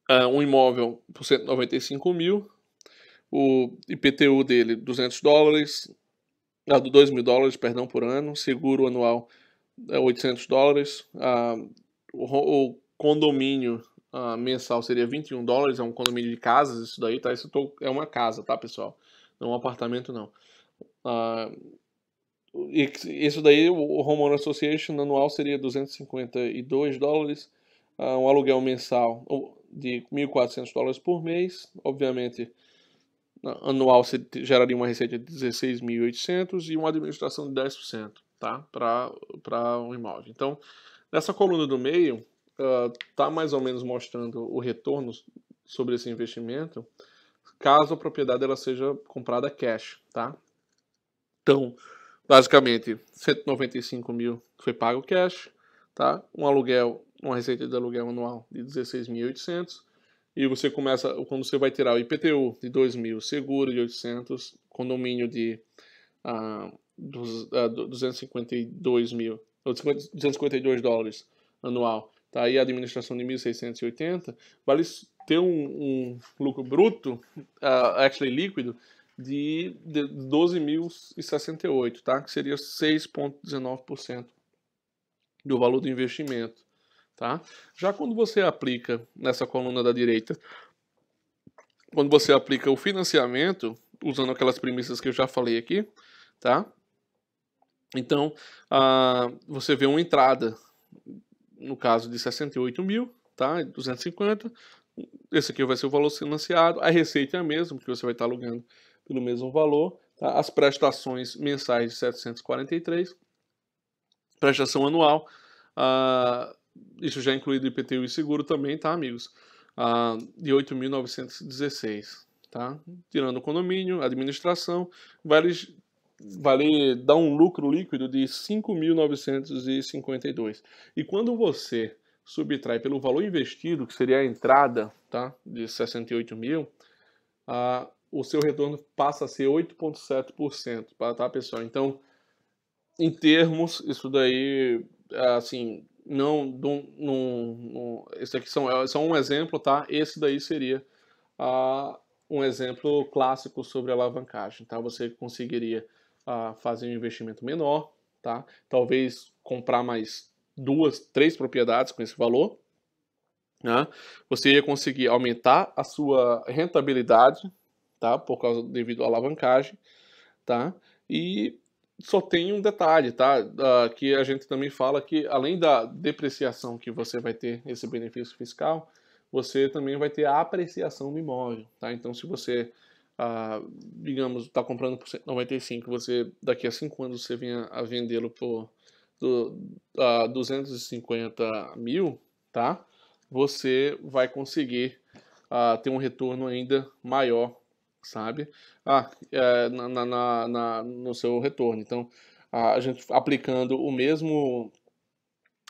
ah, um imóvel por 195 mil, o IPTU dele 200 dólares, ah, 2 mil dólares, perdão, por ano, seguro anual 800 é, dólares, ah, o, o, condomínio uh, mensal seria 21 dólares, é um condomínio de casas, isso daí, tá? Isso tô, é uma casa, tá, pessoal? Não é um apartamento, não. Uh, isso daí, o Homeowner Association anual seria 252 dólares, uh, um aluguel mensal de 1.400 dólares por mês, obviamente anual você geraria uma receita de 16.800 e uma administração de 10%, tá? Para o um imóvel. Então, nessa coluna do meio, está ah, uh, mais ou menos mostrando o retorno sobre esse investimento, caso a propriedade ela seja comprada cash, tá? Então, basicamente, 195 mil foi pago cash, tá? Um aluguel, uma receita de aluguel anual de 16.800 e você começa quando você vai tirar o IPTU de 2.000, seguro de 800, condomínio de uh, dos, uh, 252 mil, 252 dólares anual tá aí a administração de 1.680, vale ter um, um lucro bruto, uh, actually líquido, de, de 12.068, tá? que seria 6,19% do valor do investimento. Tá? Já quando você aplica nessa coluna da direita, quando você aplica o financiamento, usando aquelas premissas que eu já falei aqui, tá? Então, uh, você vê uma entrada no caso de 68 mil, tá? 250. Esse aqui vai ser o valor financiado. A receita é a mesma, porque você vai estar alugando pelo mesmo valor. Tá? As prestações mensais de 743. Prestação anual. Ah, isso já é incluído IPTU e seguro também, tá, amigos? Ah, de 8.916, tá? Tirando o condomínio, administração, vários valer, dá um lucro líquido de 5.952. E quando você subtrai pelo valor investido, que seria a entrada tá, de 68 mil, ah, o seu retorno passa a ser 8,7%, tá, pessoal? Então, em termos, isso daí, assim, não, não, não, não esse aqui são, é só um exemplo, tá? Esse daí seria um exemplo clássico sobre alavancagem, tá? Você conseguiria a fazer um investimento menor, tá? Talvez comprar mais duas, três propriedades com esse valor, né? Você ia conseguir aumentar a sua rentabilidade, tá? Por causa devido à alavancagem, tá? E só tem um detalhe, tá? Uh, que a gente também fala que além da depreciação que você vai ter esse benefício fiscal, você também vai ter a apreciação do imóvel, tá? Então, se você a, digamos, está comprando por 195, você daqui a 5 anos você venha a vendê-lo por do, a 250 mil, tá? Você vai conseguir a ter um retorno ainda maior, sabe? Ah, é, na, na, na, no seu retorno. Então, a gente aplicando o mesmo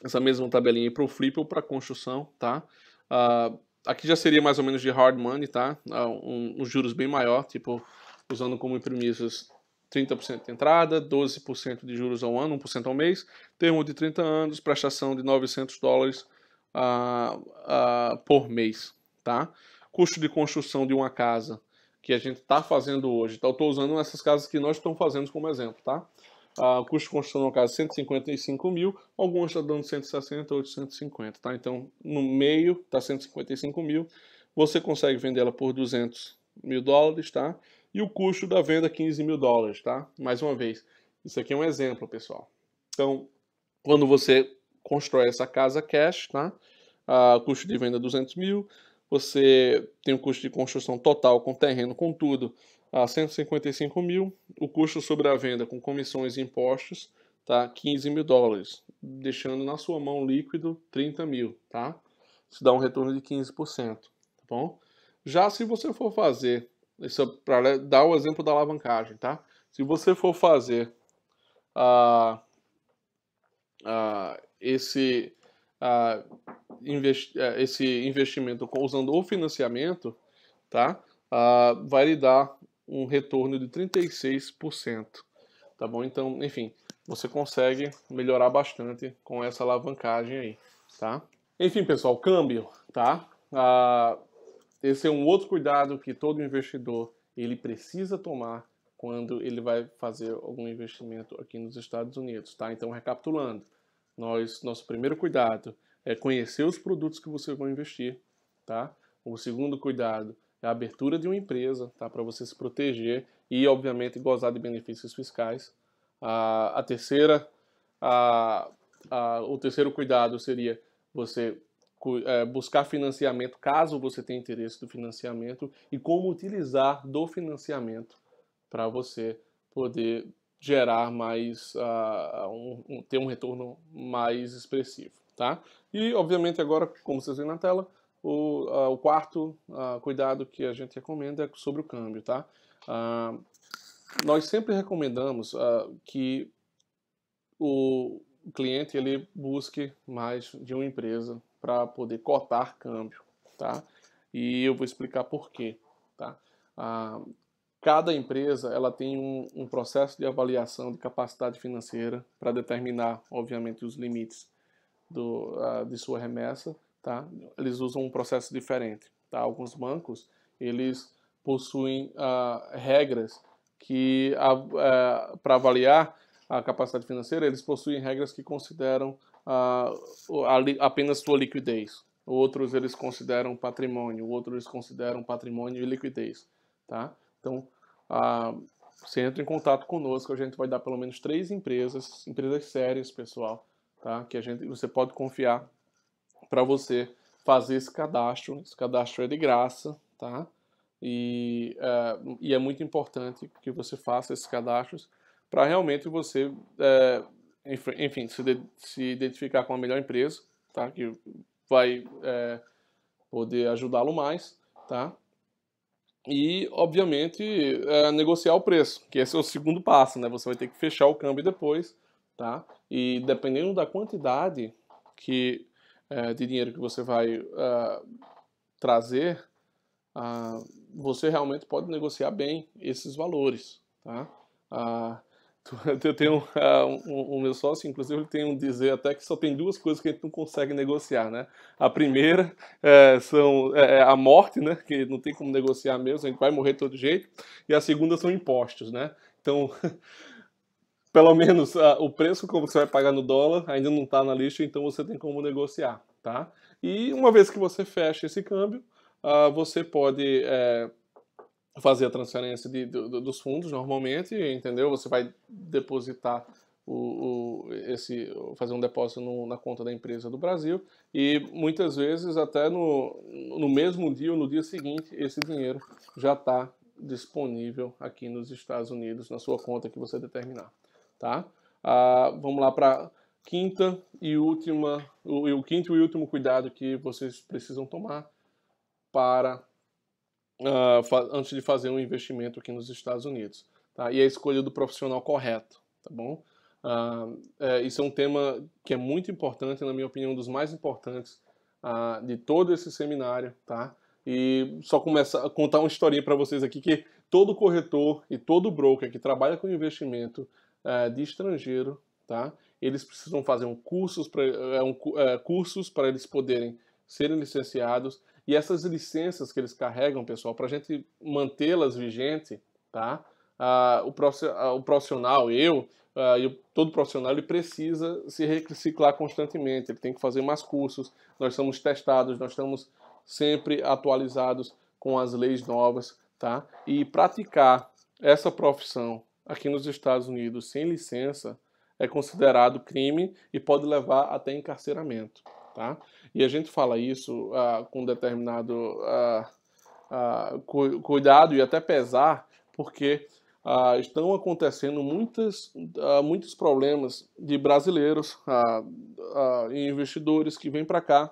essa mesma tabelinha para o flip ou para construção, tá? Uh, Aqui já seria mais ou menos de hard money, tá? Ah, um, um juros bem maior, tipo, usando como premissas 30% de entrada, 12% de juros ao ano, 1% ao mês, termo de 30 anos, prestação de 900 dólares uh, uh, por mês, tá? Custo de construção de uma casa que a gente está fazendo hoje. Então, estou usando essas casas que nós estamos fazendo como exemplo, tá? Ah, o custo de construção, no caso, 155 mil, alguns estão tá dando 160, ou 150, tá? Então, no meio, está 155 mil, você consegue vendê-la por 200 mil dólares, tá? E o custo da venda, 15 mil dólares, tá? Mais uma vez, isso aqui é um exemplo, pessoal. Então, quando você constrói essa casa cash, tá? Ah, custo de venda 200 mil, você tem o custo de construção total com terreno, com tudo, a 155 mil, o custo sobre a venda com comissões e impostos tá 15 mil dólares, deixando na sua mão líquido 30 mil, tá? Isso dá um retorno de 15%, tá bom? Já se você for fazer, isso é para dar o exemplo da alavancagem, tá? Se você for fazer ah, ah, esse, ah, investi ah, esse investimento usando o financiamento, tá? Ah, vai lhe dar um retorno de 36%, tá bom? Então, enfim, você consegue melhorar bastante com essa alavancagem aí, tá? Enfim, pessoal, câmbio, tá? Ah, esse é um outro cuidado que todo investidor ele precisa tomar quando ele vai fazer algum investimento aqui nos Estados Unidos, tá? Então, recapitulando, nós, nosso primeiro cuidado é conhecer os produtos que você vai investir, tá? O segundo cuidado é a abertura de uma empresa, tá? Para você se proteger e, obviamente, gozar de benefícios fiscais. A, a terceira, a, a, o terceiro cuidado seria você é, buscar financiamento, caso você tenha interesse do financiamento, e como utilizar do financiamento para você poder gerar mais, uh, um, um, ter um retorno mais expressivo, tá? E, obviamente, agora, como vocês veem na tela, o, uh, o quarto uh, cuidado que a gente recomenda é sobre o câmbio, tá? Uh, nós sempre recomendamos que o cliente ele busque mais de uma empresa para poder cotar câmbio, tá? E eu vou explicar por quê, tá? cada empresa ela tem um, um processo de avaliação de capacidade financeira para determinar, obviamente, os limites do, de sua remessa tá? Eles usam um processo diferente, tá? Alguns bancos, eles possuem ah, regras que ah, é, para avaliar a capacidade financeira, eles possuem regras que consideram ah, apenas sua liquidez. Outros eles consideram patrimônio, outros eles consideram patrimônio e liquidez, tá? Então, ah, você entra em contato conosco, a gente vai dar pelo menos três empresas, empresas sérias, pessoal, tá? Que a gente, você pode confiar para você fazer esse cadastro. Esse cadastro é de graça, tá? E, é, e é muito importante que você faça esses cadastros para realmente você, é, enfim, se, de, se, identificar com a melhor empresa, tá? Que vai é, poder ajudá-lo mais, tá? E, obviamente, negociar o preço, que esse é o segundo passo, né? Você vai ter que fechar o câmbio depois, tá? E dependendo da quantidade que é, de dinheiro que você vai uh, trazer, uh, você realmente pode negociar bem esses valores, tá? Uh, [LAUGHS] eu tenho um, um, meu sócio, inclusive, ele tem um dizer até que só tem duas coisas que a gente não consegue negociar, né? A primeira é, são, é a morte, né? Que não tem como negociar mesmo, a gente vai morrer de todo jeito. E a segunda são impostos, né? Então, [LAUGHS] pelo menos uh, o preço como você vai pagar no dólar ainda não está na lista, então você tem como negociar, tá? E uma vez que você fecha esse câmbio, uh, você pode é, fazer a transferência de, dos fundos normalmente, entendeu? Você vai depositar o, o esse, fazer um depósito no, na conta da empresa do Brasil e muitas vezes até no, no mesmo dia ou no dia seguinte esse dinheiro já está disponível aqui nos Estados Unidos na sua conta que você determinar. Tá? Ah, vamos lá para quinta e última, o, o quinto e último cuidado que vocês precisam tomar para ah, antes de fazer um investimento aqui nos Estados Unidos, tá? E a escolha do profissional correto, tá bom? Ah, é, isso é um tema que é muito importante, na minha opinião, um dos mais importantes ah, de todo esse seminário, tá? E só começar a contar uma historinha para vocês aqui que todo corretor e todo broker que trabalha com investimento uh, de estrangeiro, tá? Eles precisam fazer um cursos para eh, um, eh, cursos para eles poderem serem licenciados e essas licenças que eles carregam, pessoal, para a gente mantê-las vigente, tá? Ah, o, ah, o profissional, eu, Uh, e todo profissional ele precisa se reciclar constantemente, ele tem que fazer mais cursos. Nós somos testados, nós estamos sempre atualizados com as leis novas, tá? E praticar essa profissão aqui nos Estados Unidos sem licença é considerado crime e pode levar até encarceramento. Tá? E a gente fala isso ah, com determinado ah, ah, cu cuidado e até pesar, porque estão acontecendo muitas, muitos problemas de brasileiros e investidores que vêm para cá,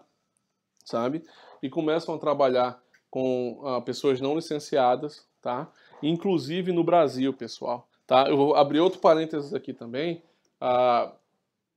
sabe? E começam a trabalhar com pessoas não licenciadas, tá? Inclusive no Brasil, pessoal. Tá? Eu vou abrir outro parênteses aqui também. Ah,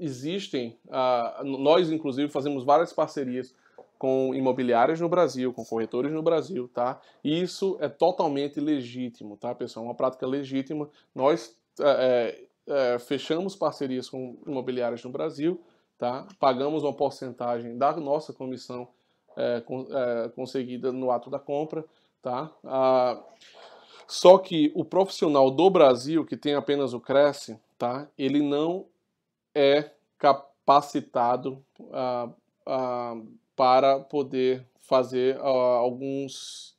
existem, ah, nós inclusive fazemos várias parcerias com imobiliárias no Brasil, com corretores no Brasil, tá? E isso é totalmente legítimo, tá, pessoal? É uma prática legítima. Nós é, é, é fechamos parcerias com imobiliárias no Brasil, tá? Pagamos uma porcentagem da nossa comissão é, com, é, conseguida no ato da compra, tá? Ah, só que o profissional do Brasil, que tem apenas o Cresce, tá? ele não é capacitado ah, ah, para poder fazer ah, alguns,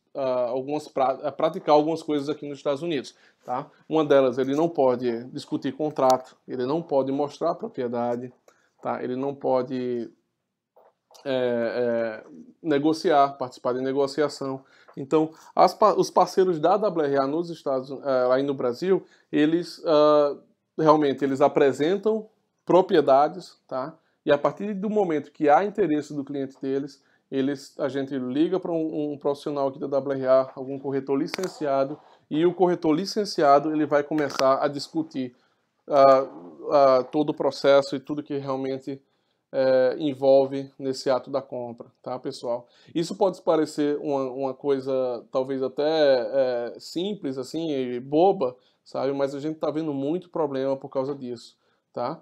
algumas eh, praticar algumas coisas aqui nos Estados Unidos. Tá? Uma delas, ele não pode discutir contrato, ele não pode mostrar propriedade, tá? ele não pode é, é, negociar, participar de negociação. Então, as, os parceiros da WRA nos Estados, uh, é, aí no Brasil, eles uh, realmente eles apresentam propriedades, tá? E a partir do momento que há interesse do cliente deles, eles, a gente liga para um, um, profissional aqui da WRA, algum corretor licenciado, e o corretor licenciado ele vai começar a discutir uh, todo o processo e tudo que realmente é, envolve nesse ato da compra, tá, pessoal? Isso pode parecer uma, uma coisa talvez até é, simples, assim, e boba, sabe? Mas a gente está vendo muito problema por causa disso, tá?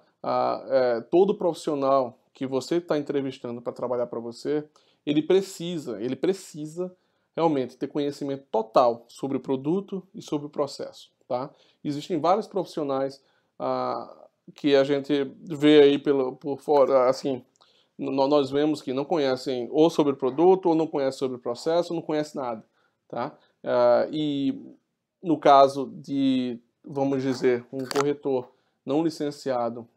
é, todo profissional que você está entrevistando para trabalhar para você, ele precisa, ele precisa realmente ter conhecimento total sobre o produto e sobre o processo, tá? Existem vários profissionais ah, que a gente vê aí pelo, por fora, assim, nós vemos que não conhecem ou sobre o produto, ou não conhecem sobre o processo, ou não conhecem nada, tá? Uh, e no caso de, vamos dizer, um corretor não licenciado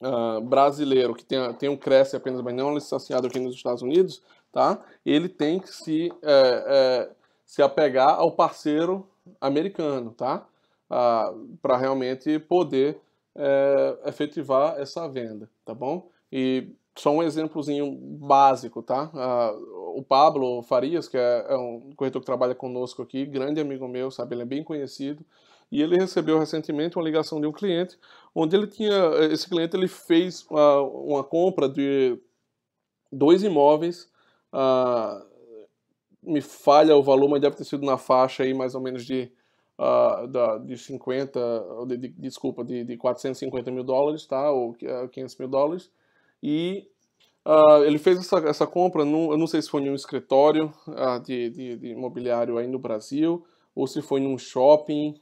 uh, brasileiro que tem, tem um Cresce apenas, mas não é licenciado aqui nos Estados Unidos, tá? Ele tem que se, uh, se apegar ao parceiro americano, tá? Ah, para realmente poder é, efetivar essa venda, tá bom? E só um exemplozinho básico, tá? Uh, o Pablo Farias, que é, é, um corretor que trabalha conosco aqui, grande amigo meu, sabe? Ele é bem conhecido. E ele recebeu recentemente uma ligação de um cliente, onde ele tinha, esse cliente ele fez uma compra de dois imóveis. Uh, me falha o valor, mas deve ter sido na faixa aí mais ou menos de uh, da, de 50, de, de, desculpa, de, de 450 mil dólares, tá? Ou uh, ah, 500 mil dólares. E uh, ele fez essa, essa compra, num, eu não sei se foi em um escritório de, de, de, imobiliário aí no Brasil, ou se foi em um shopping,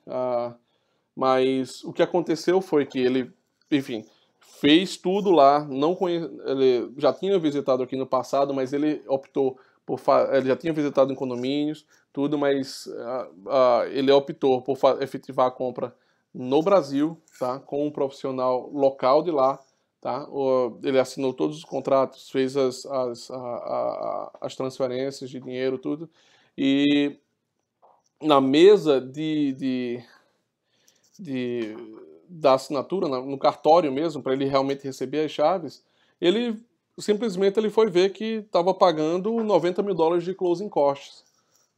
mas o que aconteceu foi que ele, enfim, fez tudo lá, não conhe... ele já tinha visitado aqui no passado, mas ele optou por fa... ele já tinha visitado em condomínios, tudo, mas uh, uh, ele optou por efetivar a compra no Brasil, tá? Com um profissional local de lá, tá? ele assinou todos os contratos, fez as, as, a, a, as transferências de dinheiro, tudo. E na mesa de, de, de da assinatura, no cartório mesmo, para ele realmente receber as chaves, ele simplesmente ele foi ver que estava pagando 90 mil dólares de closing costs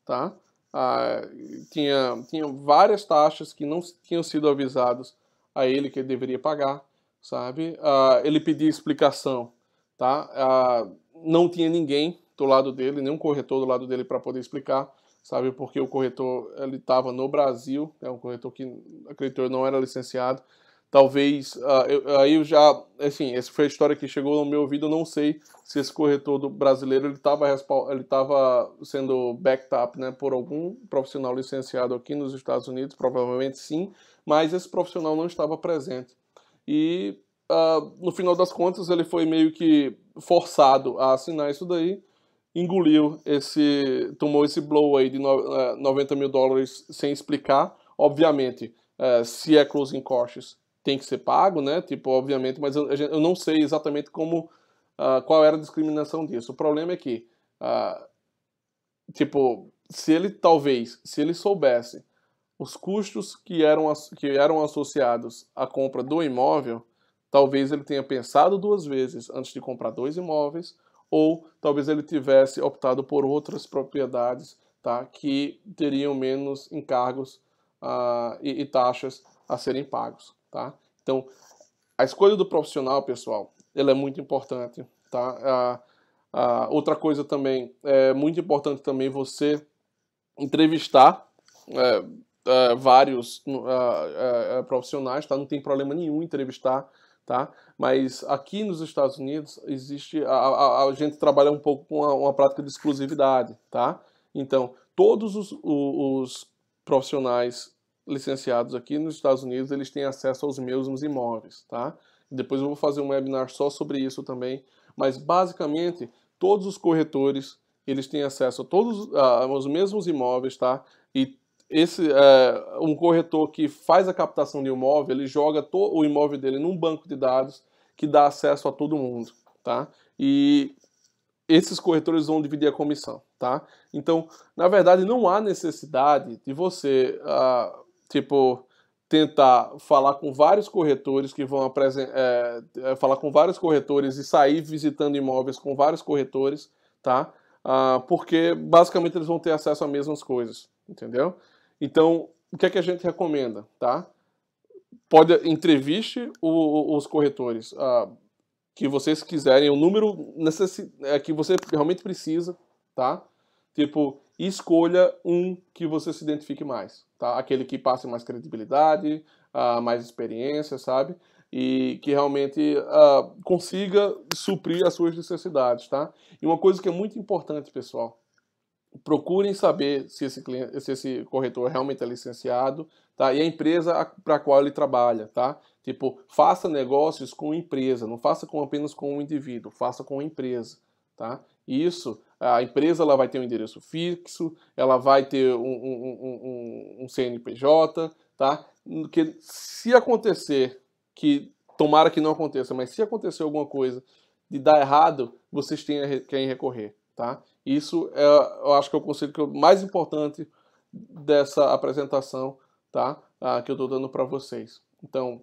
tá? Ah, tinha, tinha várias taxas que não tinham sido avisados a ele que ele deveria pagar, sabe? Ah, ele pedia explicação, tá? Ah, não tinha ninguém do lado dele, nenhum corretor do lado dele para poder explicar, sabe? Porque o corretor ele estava no Brasil, é um corretor que acreditou não era licenciado, talvez ah, aí eu já assim essa foi a história que chegou no meu ouvido eu não sei se esse corretor do brasileiro ele estava ele estava sendo backed up né por algum profissional licenciado aqui nos Estados Unidos provavelmente sim mas esse profissional não estava presente e uh, no final das contas ele foi meio que forçado a assinar isso daí engoliu esse tomou esse blow aí de no, uh, eh, 90 mil dólares sem explicar obviamente uh, se é closing costs tem que ser pago, né? Tipo, obviamente, mas eu, eu não sei exatamente como uh, qual era a discriminação disso. O problema é que, uh, tipo, se ele talvez, se ele soubesse os custos que eram, que eram associados à compra do imóvel, talvez ele tenha pensado duas vezes antes de comprar dois imóveis, ou talvez ele tivesse optado por outras propriedades tá, que teriam menos encargos uh, e, e taxas a serem pagos. Tá? Então, a escolha do profissional, pessoal, ela é muito importante. Tá? outra coisa também, é muito importante também você entrevistar é, é, vários é, profissionais, tá? não tem problema nenhum entrevistar tá? Mas aqui nos Estados Unidos existe a, a, a gente trabalha um pouco com uma, uma, prática de exclusividade, tá? Então todos os, os, os profissionais licenciados aqui nos Estados Unidos, eles têm acesso aos mesmos imóveis, tá? Depois eu vou fazer um webinar só sobre isso também, mas basicamente todos os corretores eles têm acesso a todos uh, ah, os mesmos imóveis, tá? E esse uh, um corretor que faz a captação de imóvel, ele joga o imóvel dele num banco de dados que dá acesso a todo mundo, tá? E esses corretores vão dividir a comissão, tá? Então, na verdade, não há necessidade de você uh, tipo, tentar falar com vários corretores que vão é, é, falar com vários corretores e sair visitando imóveis com vários corretores, tá? Ah, porque basicamente eles vão ter acesso às mesmas coisas, entendeu? Então, o que é que a gente recomenda, tá? Pode entreviste o, os corretores ah, que vocês quiserem, o número necess... é, que você realmente precisa, tá? Tipo, e escolha um que você se identifique mais, tá? Aquele que passe mais credibilidade, uh, mais experiência, sabe? E que realmente uh, consiga suprir as suas necessidades, tá? E uma coisa que é muito importante, pessoal, procurem saber se esse, cliente, se esse corretor realmente é licenciado, tá? E a empresa para a qual ele trabalha, tá? Tipo, faça negócios com empresa, não faça com apenas com um indivíduo, faça com empresa, tá? Isso a empresa ela vai ter um endereço fixo, ela vai ter um, um, um, um CNPJ, tá? Que se acontecer, que tomara que não aconteça, mas se acontecer alguma coisa de dar errado, vocês têm quem recorrer, tá? Isso é, eu acho que é o conselho que mais importante dessa apresentação, tá? Ah, que eu estou dando para vocês. Então,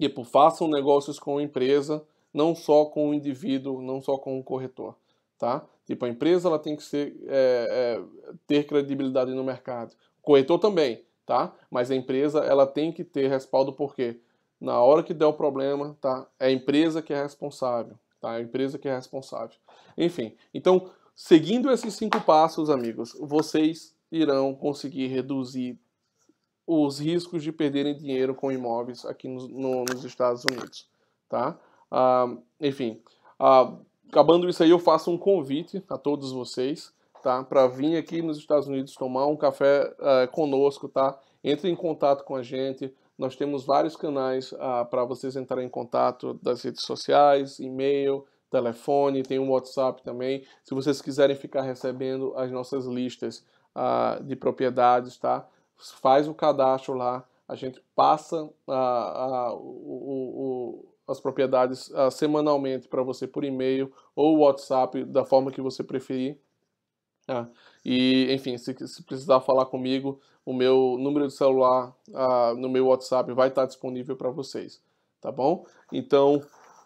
tipo, façam negócios com a empresa, não só com o indivíduo, não só com o corretor, tá? Tipo, a empresa ela tem que ser, é, é, ter credibilidade no mercado. Corretor também, tá? Mas a empresa ela tem que ter respaldo porque na hora que der o problema, tá? É a empresa que é responsável, tá? É a empresa que é responsável. Enfim, então, seguindo esses cinco passos, amigos, vocês irão conseguir reduzir os riscos de perderem dinheiro com imóveis aqui no, no, nos Estados Unidos, tá? Ah, enfim, ah, acabando isso aí, eu faço um convite a todos vocês, tá? Para vir aqui nos Estados Unidos tomar um café uh, conosco, tá? Entre em contato com a gente. Nós temos vários canais uh, ah, para vocês entrarem em contato das redes sociais, e-mail, telefone, tem um WhatsApp também. Se vocês quiserem ficar recebendo as nossas listas uh, de propriedades, tá? Faz o cadastro lá, a gente passa ah, o, o, as propriedades uh, semanalmente para você por e-mail ou WhatsApp, da forma que você preferir. Tá? e, enfim, se, se, precisar falar comigo, o meu número de celular ah, no meu WhatsApp vai estar tá disponível para vocês, tá bom? Então,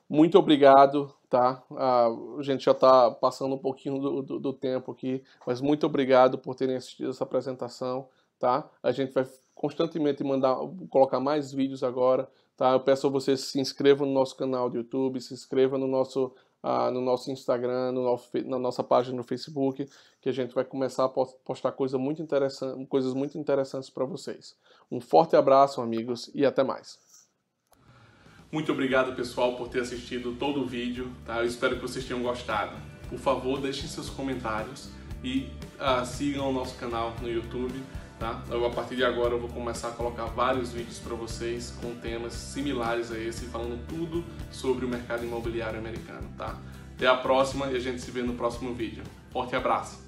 muito obrigado, tá? Ah, a gente já está passando um pouquinho do, do, do, tempo aqui, mas muito obrigado por terem assistido essa apresentação, tá? A gente vai constantemente mandar, colocar mais vídeos agora, Tá? Eu peço a vocês se inscrevam no nosso canal do YouTube, se inscrevam no nosso, uh, no nosso Instagram, no nosso, na nossa página no Facebook, que a gente vai começar a postar coisa muito interessante, coisas muito interessantes para vocês. Um forte abraço, amigos, e até mais. Muito obrigado, pessoal, por ter assistido todo o vídeo. Tá? Eu espero que vocês tenham gostado. Por favor, deixem seus comentários e uh, sigam o nosso canal no YouTube Tá? Eu, então, a partir de agora eu vou começar a colocar vários vídeos para vocês com temas similares a esse, falando tudo sobre o mercado imobiliário americano. Tá? Até a próxima e a gente se vê no próximo vídeo. Forte abraço!